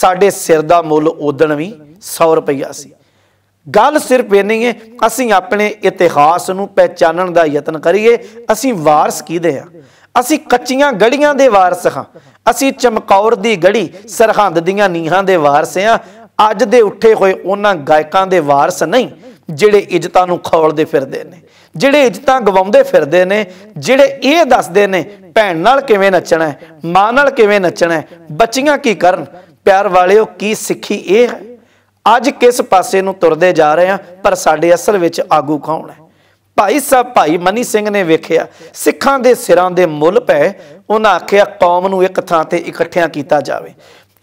ਸਾਡੇ ਸਿਰ ਦਾ ਮੁੱਲ ਉਦਣ ਵੀ 100 ਰੁਪਇਆ ਸੀ ਗੱਲ ਸਿਰਫ ਇਹ ਨਹੀਂ ਹੈ ਅਸੀਂ ਆਪਣੇ ਇਤਿਹਾਸ ਨੂੰ ਪਹਿਚਾਨਣ ਦਾ ਯਤਨ ਕਰੀਏ ਅਸੀਂ ਵਾਰਸ ਕੀਦੇ ਆ ਅਸੀਂ ਕੱਚੀਆਂ ਗੜੀਆਂ ਦੇ ਵਾਰਸ ਹਾਂ ਅਸੀਂ ਚਮਕੌਰ ਦੀ ਗੜੀ ਸਰਹੰਦ ਦੀਆਂ ਨੀਹਾਂ ਦੇ ਵਾਰਸ ਹਾਂ ਅੱਜ ਦੇ ਉੱਠੇ ਹੋਏ ਉਹਨਾਂ ਗਾਇਕਾਂ ਦੇ ਵਾਰਸ ਨਹੀਂ ਜਿਹੜੇ ਇੱਜ਼ਤਾਂ ਨੂੰ ਖੌਲਦੇ ਫਿਰਦੇ ਨੇ ਜਿਹੜੇ ਇੱਜ਼ਤਾਂ ਗਵਾਉਂਦੇ ਫਿਰਦੇ ਨੇ ਜਿਹੜੇ ਇਹ ਦੱਸਦੇ ਨੇ ਭੈਣ ਨਾਲ ਕਿਵੇਂ ਨੱਚਣਾ ਹੈ ਮਾਂ ਨਾਲ ਕਿਵੇਂ ਨੱਚਣਾ ਹੈ ਬੱਚੀਆਂ ਕੀ ਕਰਨ ਪਿਆਰ ਵਾਲਿਓ ਕੀ ਸਿੱਖੀ ਇਹ ਹੈ ਅੱਜ ਕਿਸ ਪਾਸੇ ਨੂੰ ਤੁਰਦੇ ਜਾ ਰਹੇ ਆ ਪਰ ਸਾਡੇ ਅਸਲ ਵਿੱਚ ਆਗੂ ਕੌਣ ਹੈ ਭਾਈ ਸਾਹਿਬ ਭਾਈ ਮਨੀ ਸਿੰਘ ਨੇ ਵੇਖਿਆ ਸਿੱਖਾਂ ਦੇ ਸਿਰਾਂ ਦੇ ਮੁੱਲ ਪੈ ਉਹਨਾਂ ਆਖਿਆ ਕੌਮ ਨੂੰ ਇੱਕ ਥਾਂ ਤੇ ਇਕੱਠਿਆਂ ਕੀਤਾ ਜਾਵੇ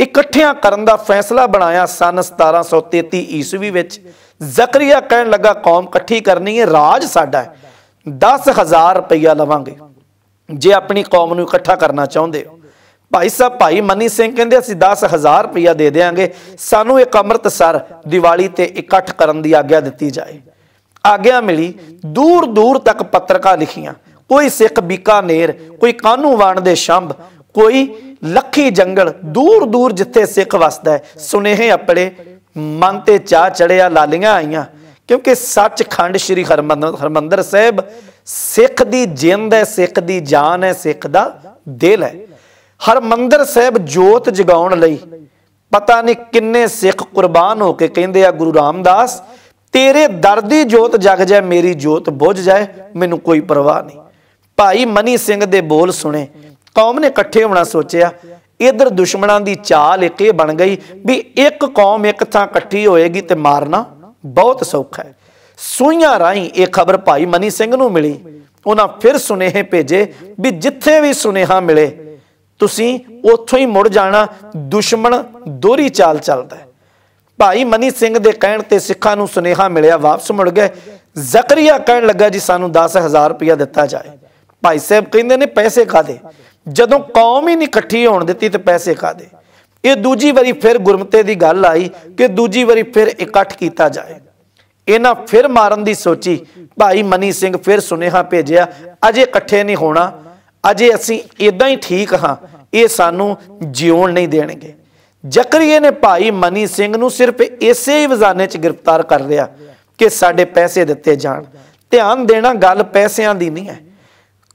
ਇਕੱਠਿਆਂ ਕਰਨ ਦਾ ਫੈਸਲਾ ਬਣਾਇਆ ਸਨ 1733 ਈਸਵੀ ਵਿੱਚ ਜ਼ਕਰੀਆ ਕਹਿਣ ਲੱਗਾ ਕੌਮ ਇਕੱਠੀ ਕਰਨੀ ਹੈ ਰਾਜ ਸਾਡਾ ਹੈ 10000 ਰੁਪਇਆ ਲਵਾਂਗੇ ਜੇ ਆਪਣੀ ਕੌਮ ਨੂੰ ਇਕੱਠਾ ਕਰਨਾ ਚਾਹੁੰਦੇ ਹੋ ਭਾਈ ਸਾਹਿਬ ਭਾਈ ਮਨੀ ਸਿੰਘ ਕਹਿੰਦੇ ਅਸੀਂ 10000 ਰੁਪਇਆ ਦੇ ਦੇਾਂਗੇ ਸਾਨੂੰ ਇੱਕ ਅੰਮ੍ਰਿਤਸਰ ਦੀਵਾਲੀ ਤੇ ਇਕੱਠ ਕਰਨ ਦੀ ਆਗਿਆ ਦਿੱਤੀ ਜਾਏ ਆਗਿਆ ਮਿਲੀ ਦੂਰ ਦੂਰ ਤੱਕ ਪੱਤਰਕਾ ਲਿਖੀਆਂ ਕੋਈ ਸਿੱਖ ਬੀਕਾਨੇਰ ਕੋਈ ਕਾਨੂੰਵਾਨ ਦੇ ਸ਼ੰਭ ਕੋਈ ਲੱਖੀ ਜੰਗਲ ਦੂਰ ਦੂਰ ਜਿੱਥੇ ਸਿੱਖ ਵਸਦਾ ਹੈ ਸੁਨੇਹੇ ਆਪਣੇ ਮਨ ਤੇ ਚਾ ਚੜਿਆ ਲਾਲੀਆਂ ਆਈਆਂ ਕਿਉਂਕਿ ਸੱਚਖੰਡ ਸ੍ਰੀ ਹਰਮੰਦਰ ਸਾਹਿਬ ਸਿੱਖ ਦੀ ਜਿੰਦ ਹੈ ਸਿੱਖ ਦੀ ਜਾਨ ਹੈ ਸਿੱਖ ਦਾ ਦਿਲ ਹੈ ਹਰਮੰਦਰ ਸਾਹਿਬ ਜੋਤ ਜਗਾਉਣ ਲਈ ਪਤਾ ਨਹੀਂ ਕਿੰਨੇ ਸਿੱਖ ਕੁਰਬਾਨ ਹੋ ਕੇ ਕਹਿੰਦੇ ਆ ਗੁਰੂ ਰਾਮਦਾਸ ਤੇਰੇ ਦਰ ਦੀ ਜੋਤ ਜਗ ਜਾਏ ਮੇਰੀ ਜੋਤ ਬੁਝ ਜਾਏ ਮੈਨੂੰ ਕੋਈ ਪਰਵਾਹ ਨਹੀਂ ਭਾਈ ਮਨੀ ਸਿੰਘ ਦੇ ਬੋਲ ਸੁਣੇ ਕੌਮ ਨੇ ਇਕੱਠੇ ਹੋਣਾ ਸੋਚਿਆ ਇਧਰ ਦੁਸ਼ਮਣਾਂ ਦੀ ਚਾਲ ਇੱਕ ਇਹ ਬਣ ਗਈ ਵੀ ਇੱਕ ਕੌਮ ਇੱਕ ਥਾਂ ਇਕੱਠੀ ਹੋਏਗੀ ਤੇ ਮਾਰਨਾ ਬਹੁਤ ਸੌਖਾ ਹੈ ਸੂਈਆਂ ਰਾਹੀਂ ਇਹ ਖਬਰ ਭਾਈ ਮਨੀ ਸਿੰਘ ਨੂੰ ਮਿਲੀ ਉਹਨਾਂ ਫਿਰ ਸੁਨੇਹੇ ਭੇਜੇ ਵੀ ਜਿੱਥੇ ਵੀ ਸੁਨੇਹਾ ਮਿਲੇ ਤੁਸੀਂ ਉੱਥੋਂ ਹੀ ਮੁੜ ਜਾਣਾ ਦੁਸ਼ਮਣ ਦੋਰੀ ਚਾਲ ਚੱਲਦਾ ਭਾਈ ਮਨੀ ਸਿੰਘ ਦੇ ਕਹਿਣ ਤੇ ਸਿੱਖਾਂ ਨੂੰ ਸੁਨੇਹਾ ਮਿਲਿਆ ਵਾਪਸ ਮੁੜ ਗਏ ਜ਼ਕਰੀਆ ਕਹਿਣ ਲੱਗਾ ਜੀ ਸਾਨੂੰ 10000 ਰੁਪਇਆ ਦਿੱਤਾ ਜਾਏ ਭਾਈ ਸਾਹਿਬ ਕਹਿੰਦੇ ਨੇ ਪੈਸੇ ਖਾਦੇ ਜਦੋਂ ਕੌਮ ਹੀ ਨਹੀਂ ਇਕੱਠੀ ਹੋਣ ਦਿੱਤੀ ਤੇ ਪੈਸੇ ਖਾਦੇ ਇਹ ਦੂਜੀ ਵਾਰੀ ਫਿਰ ਗੁਰਮਤੇ ਦੀ ਗੱਲ ਆਈ ਕਿ ਦੂਜੀ ਵਾਰੀ ਫਿਰ ਇਕੱਠ ਕੀਤਾ ਜਾਏ ਇਹਨਾਂ ਫਿਰ ਮਾਰਨ ਦੀ ਸੋਚੀ ਭਾਈ ਮਨੀ ਸਿੰਘ ਫਿਰ ਸੁਨੇਹਾ ਭੇਜਿਆ ਅਜੇ ਇਕੱਠੇ ਨਹੀਂ ਹੋਣਾ ਅਜੇ ਅਸੀਂ ਇਦਾਂ ਹੀ ਠੀਕ ਹਾਂ ਇਹ ਸਾਨੂੰ ਜਿਉਣ ਨਹੀਂ ਦੇਣਗੇ ਜ਼ਕਰੀਏ ਨੇ ਭਾਈ ਮਨੀ ਸਿੰਘ ਨੂੰ ਸਿਰਫ ਇਸੇ ਹੀ ਵਜ਼ਾਨੇ 'ਚ ਗ੍ਰਿਫਤਾਰ ਕਰ ਲਿਆ ਕਿ ਸਾਡੇ ਪੈਸੇ ਦਿੱਤੇ ਜਾਣ ਧਿਆਨ ਦੇਣਾ ਗੱਲ ਪੈਸਿਆਂ ਦੀ ਨਹੀਂ ਹੈ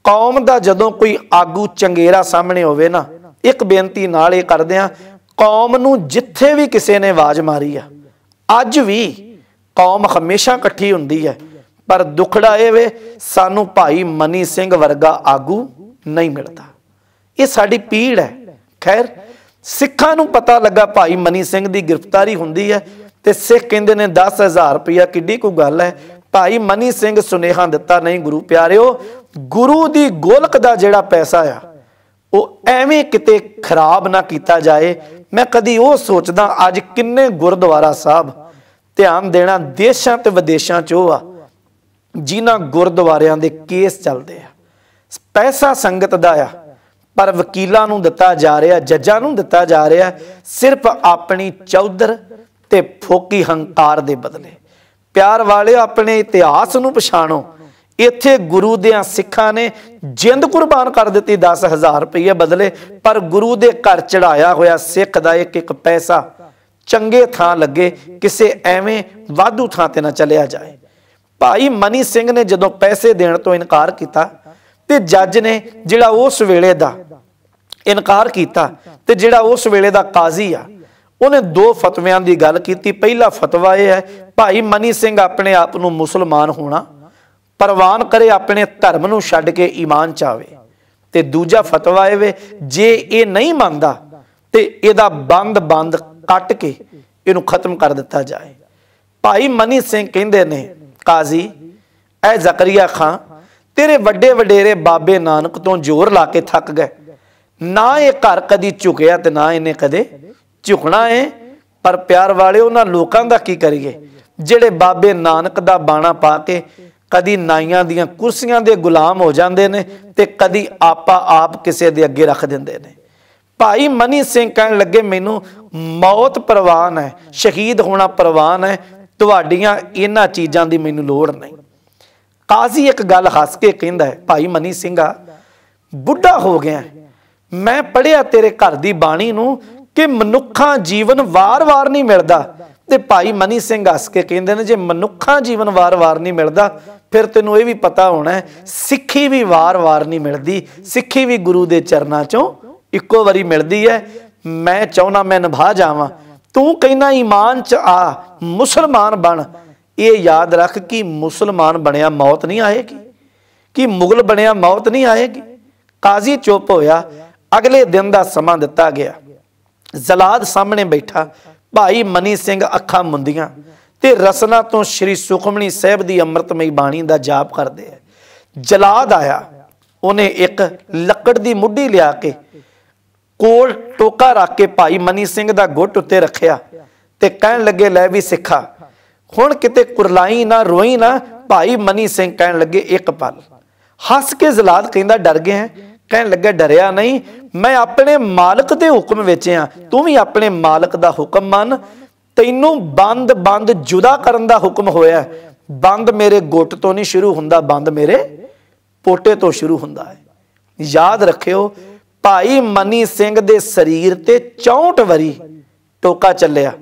ਕੌਮ ਦਾ ਜਦੋਂ ਕੋਈ ਆਗੂ ਚੰਗੇਰਾ ਸਾਹਮਣੇ ਹੋਵੇ ਨਾ ਇੱਕ ਬੇਨਤੀ ਨਾਲ ਇਹ ਕਰਦੇ ਆ ਕੌਮ ਨੂੰ ਜਿੱਥੇ ਵੀ ਕਿਸੇ ਨੇ ਆਵਾਜ਼ ਮਾਰੀ ਆ ਅੱਜ ਵੀ ਕੌਮ ਹਮੇਸ਼ਾ ਇਕੱਠੀ ਹੁੰਦੀ ਹੈ ਪਰ ਦੁਖੜਾ ਇਹ ਵੇ ਸਾਨੂੰ ਭਾਈ ਮਨੀ ਸਿੰਘ ਵਰਗਾ ਆਗੂ ਨਹੀਂ ਮਿਲਦਾ ਇਹ ਸਾਡੀ ਪੀੜ ਹੈ ਖੈਰ ਸਿੱਖਾਂ ਨੂੰ ਪਤਾ ਲੱਗਾ ਭਾਈ ਮਨੀ ਸਿੰਘ ਦੀ ਗ੍ਰਿਫਤਾਰੀ ਹੁੰਦੀ ਹੈ ਤੇ ਸਿੱਖ ਕਹਿੰਦੇ ਨੇ 10000 ਰੁਪਇਆ ਕਿੱਡੀ ਕੋ ਗੱਲ ਹੈ ਭਾਈ ਮਨੀ ਸਿੰਘ ਸੁਨੇਹਾ ਦਿੱਤਾ ਨਹੀਂ ਗੁਰੂ ਪਿਆਰਿਓ ਗੁਰੂ ਦੀ ਗੋਲਕ ਦਾ ਜਿਹੜਾ ਪੈਸਾ ਆ ਉਹ ਐਵੇਂ ਕਿਤੇ ਖਰਾਬ ਨਾ ਕੀਤਾ ਜਾਏ ਮੈਂ ਕਦੀ ਉਹ ਸੋਚਦਾ ਅੱਜ ਕਿੰਨੇ ਗੁਰਦੁਆਰਾ ਸਾਹਿਬ ਧਿਆਨ ਦੇਣਾ ਦੇਸ਼ਾਂ ਤੇ ਵਿਦੇਸ਼ਾਂ 'ਚ ਉਹ ਆ ਜਿਨ੍ਹਾਂ ਗੁਰਦੁਆਰਿਆਂ ਦੇ ਕੇਸ ਚੱਲਦੇ ਆ ਪੈਸਾ ਸੰਗਤ ਦਾ ਆ ਪਰ ਵਕੀਲਾਂ ਨੂੰ ਦਿੱਤਾ ਜਾ ਰਿਹਾ ਜੱਜਾਂ ਨੂੰ ਦਿੱਤਾ ਜਾ ਰਿਹਾ ਸਿਰਫ ਆਪਣੀ ਚੌਧਰ ਤੇ ਫੋਕੀ ਹੰਕਾਰ ਦੇ ਬਦਲੇ ਪਿਆਰ ਵਾਲਿਓ ਆਪਣੇ ਇਤਿਹਾਸ ਨੂੰ ਪਛਾਣੋ ਇੱਥੇ ਗੁਰੂ ਦੇ ਸਿੱਖਾਂ ਨੇ ਜਿੰਦ ਕੁਰਬਾਨ ਕਰ ਦਿੱਤੀ 10000 ਰੁਪਏ ਬਦਲੇ ਪਰ ਗੁਰੂ ਦੇ ਘਰ ਚੜਾਇਆ ਹੋਇਆ ਸਿੱਖ ਦਾ ਇੱਕ ਇੱਕ ਪੈਸਾ ਚੰਗੇ ਥਾਂ ਲੱਗੇ ਕਿਸੇ ਐਵੇਂ ਵਾਧੂ ਥਾਂ ਤੇ ਨਾ ਚਲਿਆ ਜਾਏ ਭਾਈ ਮਨੀ ਸਿੰਘ ਨੇ ਜਦੋਂ ਪੈਸੇ ਦੇਣ ਤੋਂ ਇਨਕਾਰ ਕੀਤਾ ਤੇ ਜੱਜ ਨੇ ਜਿਹੜਾ ਉਸ ਵੇਲੇ ਦਾ ਇਨਕਾਰ ਕੀਤਾ ਤੇ ਜਿਹੜਾ ਉਸ ਵੇਲੇ ਦਾ ਕਾਜ਼ੀ ਆ ਉਹਨੇ ਦੋ ਫਤਵਿਆਂ ਦੀ ਗੱਲ ਕੀਤੀ ਪਹਿਲਾ ਫਤਵਾ ਇਹ ਹੈ ਭਾਈ ਮਨੀ ਸਿੰਘ ਆਪਣੇ ਆਪ ਨੂੰ ਮੁਸਲਮਾਨ ਹੋਣਾ ਪਰਵਾਨ ਕਰੇ ਆਪਣੇ ਧਰਮ ਨੂੰ ਛੱਡ ਕੇ ਈਮਾਨ ਚਾਵੇ ਤੇ ਦੂਜਾ ਫਤਵਾ ਇਹ ਵੇ ਜੇ ਇਹ ਨਹੀਂ ਮੰਨਦਾ ਤੇ ਇਹਦਾ ਬੰਦ ਬੰਦ ਕੱਟ ਕੇ ਇਹਨੂੰ ਖਤਮ ਕਰ ਦਿੱਤਾ ਜਾਏ ਭਾਈ ਮਨੀ ਸਿੰਘ ਕਹਿੰਦੇ ਨੇ ਕਾਜ਼ੀ ਐ ਜ਼ਕਰੀਆ ਖਾਨ ਤੇਰੇ ਵੱਡੇ ਵਡੇਰੇ ਬਾਬੇ ਨਾਨਕ ਤੋਂ ਜ਼ੋਰ ਲਾ ਕੇ ਥੱਕ ਗਏ ਨਾ ਇਹ ਘਰ ਕਦੀ ਝੁਕਿਆ ਤੇ ਨਾ ਇਹਨੇ ਕਦੇ ਝੁਕਣਾ ਏ ਪਰ ਪਿਆਰ ਵਾਲੇ ਉਹਨਾਂ ਲੋਕਾਂ ਦਾ ਕੀ ਕਰੀਏ ਜਿਹੜੇ ਬਾਬੇ ਨਾਨਕ ਦਾ ਬਾਣਾ ਪਾ ਕੇ ਕਦੀ ਨਾਈਆਂ ਦੀਆਂ ਕੁਰਸੀਆਂ ਦੇ ਗੁਲਾਮ ਹੋ ਜਾਂਦੇ ਨੇ ਤੇ ਕਦੀ ਆਪਾ ਆਪ ਕਿਸੇ ਦੇ ਅੱਗੇ ਰੱਖ ਦਿੰਦੇ ਨੇ ਭਾਈ ਮਨੀ ਸਿੰਘ ਕਹਿਣ ਲੱਗੇ ਮੈਨੂੰ ਮੌਤ ਪ੍ਰਵਾਨ ਹੈ ਸ਼ਹੀਦ ਹੋਣਾ ਪ੍ਰਵਾਨ ਹੈ ਤੁਹਾਡੀਆਂ ਇਹਨਾਂ ਚੀਜ਼ਾਂ ਦੀ ਮੈਨੂੰ ਲੋੜ ਨਹੀਂ ਕਾਜ਼ੀ ਇੱਕ ਗੱਲ ਹੱਸ ਕੇ ਕਹਿੰਦਾ ਹੈ ਭਾਈ ਮਨੀ ਸਿੰਘਾ ਬੁੱਢਾ ਹੋ ਗਿਆ ਮੈਂ ਪੜਿਆ ਤੇਰੇ ਘਰ ਦੀ ਬਾਣੀ ਨੂੰ ਕਿ ਮਨੁੱਖਾਂ ਜੀਵਨ ਵਾਰ-ਵਾਰ ਨਹੀਂ ਮਿਲਦਾ ਤੇ ਭਾਈ ਮਨੀ ਸਿੰਘ ਹੱਸ ਕੇ ਕਹਿੰਦੇ ਨੇ ਜੇ ਮਨੁੱਖਾਂ ਜੀਵਨ ਵਾਰ-ਵਾਰ ਨਹੀਂ ਮਿਲਦਾ ਫਿਰ ਤੈਨੂੰ ਇਹ ਵੀ ਪਤਾ ਹੋਣਾ ਸਿੱਖੀ ਵੀ ਵਾਰ-ਵਾਰ ਨਹੀਂ ਮਿਲਦੀ ਸਿੱਖੀ ਵੀ ਗੁਰੂ ਦੇ ਚਰਨਾਂ 'ਚੋਂ ਇੱਕੋ ਵਾਰੀ ਮਿਲਦੀ ਹੈ ਮੈਂ ਚਾਹਣਾ ਮੈਂ ਨਿਭਾ ਜਾਵਾਂ ਤੂੰ ਕਹਿਣਾ ਈਮਾਨ 'ਚ ਆ ਮੁਸਲਮਾਨ ਬਣ ਇਹ ਯਾਦ ਰੱਖ ਕਿ ਮੁਸਲਮਾਨ ਬਣਿਆ ਮੌਤ ਨਹੀਂ ਆਏਗੀ ਕਿ ਮੁਗਲ ਬਣਿਆ ਮੌਤ ਨਹੀਂ ਆਏਗੀ ਕਾਜ਼ੀ ਚੁੱਪ ਹੋਇਆ ਅਗਲੇ ਦਿਨ ਦਾ ਸਮਾਂ ਦਿੱਤਾ ਗਿਆ ਜ਼ਲਾਦ ਸਾਹਮਣੇ ਬੈਠਾ ਭਾਈ ਮਨੀ ਸਿੰਘ ਅੱਖਾਂ ਮੁੰਦੀਆਂ ਤੇ ਰਸਨਾ ਤੋਂ ਸ਼੍ਰੀ ਸੁਖਮਣੀ ਸਾਹਿਬ ਦੀ ਅੰਮ੍ਰਿਤਮਈ ਬਾਣੀ ਦਾ ਜਾਪ ਕਰਦੇ ਆ ਜਲਾਦ ਆਇਆ ਉਹਨੇ ਇੱਕ ਲੱਕੜ ਦੀ ਮੁੱਢੀ ਲਿਆ ਕੇ ਕੋਲ ਟੋਕਾ ਰੱਖ ਕੇ ਭਾਈ ਮਨੀ ਸਿੰਘ ਦਾ ਗੁੱਟ ਉੱਤੇ ਰੱਖਿਆ ਤੇ ਕਹਿਣ ਲੱਗੇ ਲੈ ਵੀ ਸਿੱਖਾ ਹੁਣ ਕਿਤੇ ਕੁਰਲਾਈ ਨਾ ਰੋਈ ਨਾ ਭਾਈ ਮਨੀ ਸਿੰਘ ਕਹਿਣ ਲੱਗੇ ਇੱਕ ਪਲ ਹੱਸ ਕੇ ਜ਼ਲਾਦ ਕਹਿੰਦਾ ਡਰ ਗਏ ਹੈ ਕਹਿਣ ਲੱਗਾ ਡਰਿਆ ਨਹੀਂ ਮੈਂ ਆਪਣੇ ਮਾਲਕ ਦੇ ਹੁਕਮ ਵਿੱਚ ਆ ਤੂੰ ਵੀ ਆਪਣੇ ਮਾਲਕ ਦਾ ਹੁਕਮ ਮੰਨ ਤੈਨੂੰ ਬੰਦ ਬੰਦ ਜੁਦਾ ਕਰਨ ਦਾ ਹੁਕਮ ਹੋਇਆ ਬੰਦ ਮੇਰੇ ਗੁੱਟ ਤੋਂ ਨਹੀਂ ਸ਼ੁਰੂ ਹੁੰਦਾ ਬੰਦ ਮੇਰੇ ਪੋਟੇ ਤੋਂ ਸ਼ੁਰੂ ਹੁੰਦਾ ਹੈ ਯਾਦ ਰੱਖਿਓ ਭਾਈ ਮਨੀ ਸਿੰਘ ਦੇ ਸਰੀਰ ਤੇ 64 ਵਰੀ ਟੋਕਾ ਚੱਲਿਆ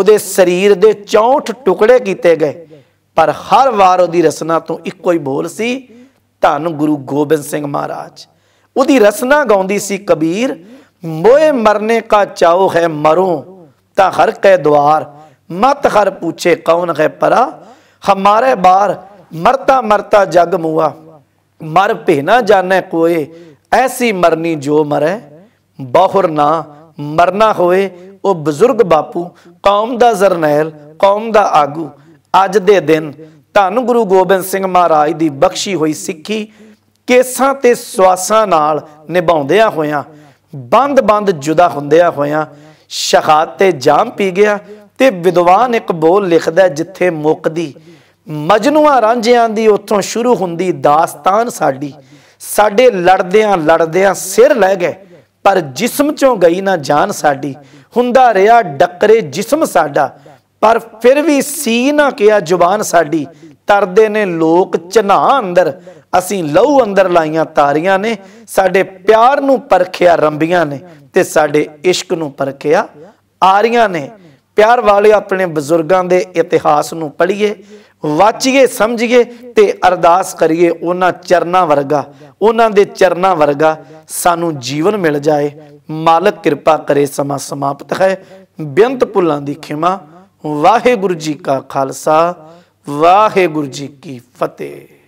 ਉਹਦੇ ਸਰੀਰ ਦੇ 64 ਟੁਕੜੇ ਕੀਤੇ ਗਏ ਪਰ ਹਰ ਵਾਰ ਉਹਦੀ ਰਸਨਾ ਤੋਂ ਇੱਕੋ ਹੀ ਬੋਲ ਸੀ ਧੰਨ ਗੁਰੂ ਗੋਬਿੰਦ ਸਿੰਘ ਮਹਾਰਾਜ ਉਹਦੀ ਰਸਨਾ ਗਾਉਂਦੀ ਸੀ ਕਬੀਰ ਮੋਏ ਮਰਨੇ ਕਾ ਚਾਉ ਹੈ ਮਰੂੰ ਤਾਂ ਹਰ ਕੈ ਦਵਾਰ ਮਤ ਹਰ ਪੁੱਛੇ ਕੌਣ ਹੈ ਪਰਾ ਹਮਾਰੇ ਬਾਰ ਮਰਤਾ ਮਰਤਾ ਜਗ ਮੂਆ ਮਰ ਭੇਨਾ ਜਾਣੈ ਕੋਏ ਐਸੀ ਮਰਨੀ ਜੋ ਮਰੈ ਬਹੁਰ ਨਾ ਮਰਨਾ ਹੋਏ ਉਹ ਬਜ਼ੁਰਗ ਬਾਪੂ ਕੌਮ ਦਾ ਜ਼ਰਨੈਲ ਕੌਮ ਦਾ ਆਗੂ ਅੱਜ ਦੇ ਦਿਨ ਧੰਨ ਗੁਰੂ ਗੋਬਿੰਦ ਸਿੰਘ ਮਹਾਰਾਜ ਦੀ ਬਖਸ਼ੀ ਹੋਈ ਸਿੱਖੀ ਕੇਸਾਂ ਤੇ ਸਵਾਸਾਂ ਨਾਲ ਨਿਭਾਉਂਦਿਆਂ ਹੋਇਆਂ ਬੰਦ-ਬੰਦ ਜੁਦਾ ਹੁੰਦਿਆਂ ਹੋਇਆਂ ਸ਼ਹਾਦਤ ਤੇ ਜਾਮ ਪੀ ਗਿਆ ਤੇ ਵਿਦਵਾਨ ਇੱਕ ਬੋਲ ਲਿਖਦਾ ਜਿੱਥੇ ਮੁਕਦੀ ਮਜਨੂਆ ਰਾਂਝਿਆਂ ਦੀ ਉੱਥੋਂ ਸ਼ੁਰੂ ਹੁੰਦੀ ਦਾਸਤਾਨ ਸਾਡੀ ਸਾਡੇ ਲੜਦਿਆਂ ਲੜਦਿਆਂ ਸਿਰ ਲੈ ਗਏ ਪਰ ਜਿਸਮ ਚੋਂ ਗਈ ਨਾ ਜਾਨ ਸਾਡੀ ਹੁੰਦਾ ਰਿਹਾ ਡੱਕਰੇ ਜਿਸਮ ਸਾਡਾ ਪਰ ਫਿਰ ਵੀ ਸੀ ਨਾ ਕਿਆ ਜ਼ੁਬਾਨ ਸਾਡੀ ਤਰਦੇ ਨੇ ਲੋਕ ਚਨਾ ਅੰਦਰ ਅਸੀਂ ਲਹੂ ਅੰਦਰ ਲਾਈਆਂ ਤਾਰੀਆਂ ਨੇ ਸਾਡੇ ਪਿਆਰ ਨੂੰ ਪਰਖਿਆ ਰੰਬੀਆਂ ਨੇ ਤੇ ਸਾਡੇ ਇਸ਼ਕ ਨੂੰ ਪਰਖਿਆ ਆਰੀਆਂ ਨੇ ਪਿਆਰ ਵਾਲੇ ਆਪਣੇ ਬਜ਼ੁਰਗਾਂ ਦੇ ਇਤਿਹਾਸ ਨੂੰ ਪੜ੍ਹੀਏ ਵਾਚੀਏ ਸਮਝੀਏ ਤੇ ਅਰਦਾਸ ਕਰੀਏ ਉਹਨਾਂ ਚਰਨਾਂ ਵਰਗਾ ਉਹਨਾਂ ਦੇ ਚਰਨਾਂ ਵਰਗਾ ਸਾਨੂੰ ਜੀਵਨ ਮਿਲ ਜਾਏ ਮਾਲਕ ਕਿਰਪਾ ਕਰੇ ਸਮਾ ਸਮਾਪਤ ਹੈ ਬੇਅੰਤ ਪੁੱਲਾਂ ਦੀ ਖਿਮਾ ਵਾਹਿਗੁਰੂ ਜੀ ਕਾ ਖਾਲਸਾ ਵਾਹਿਗੁਰੂ ਜੀ ਕੀ ਫਤਿਹ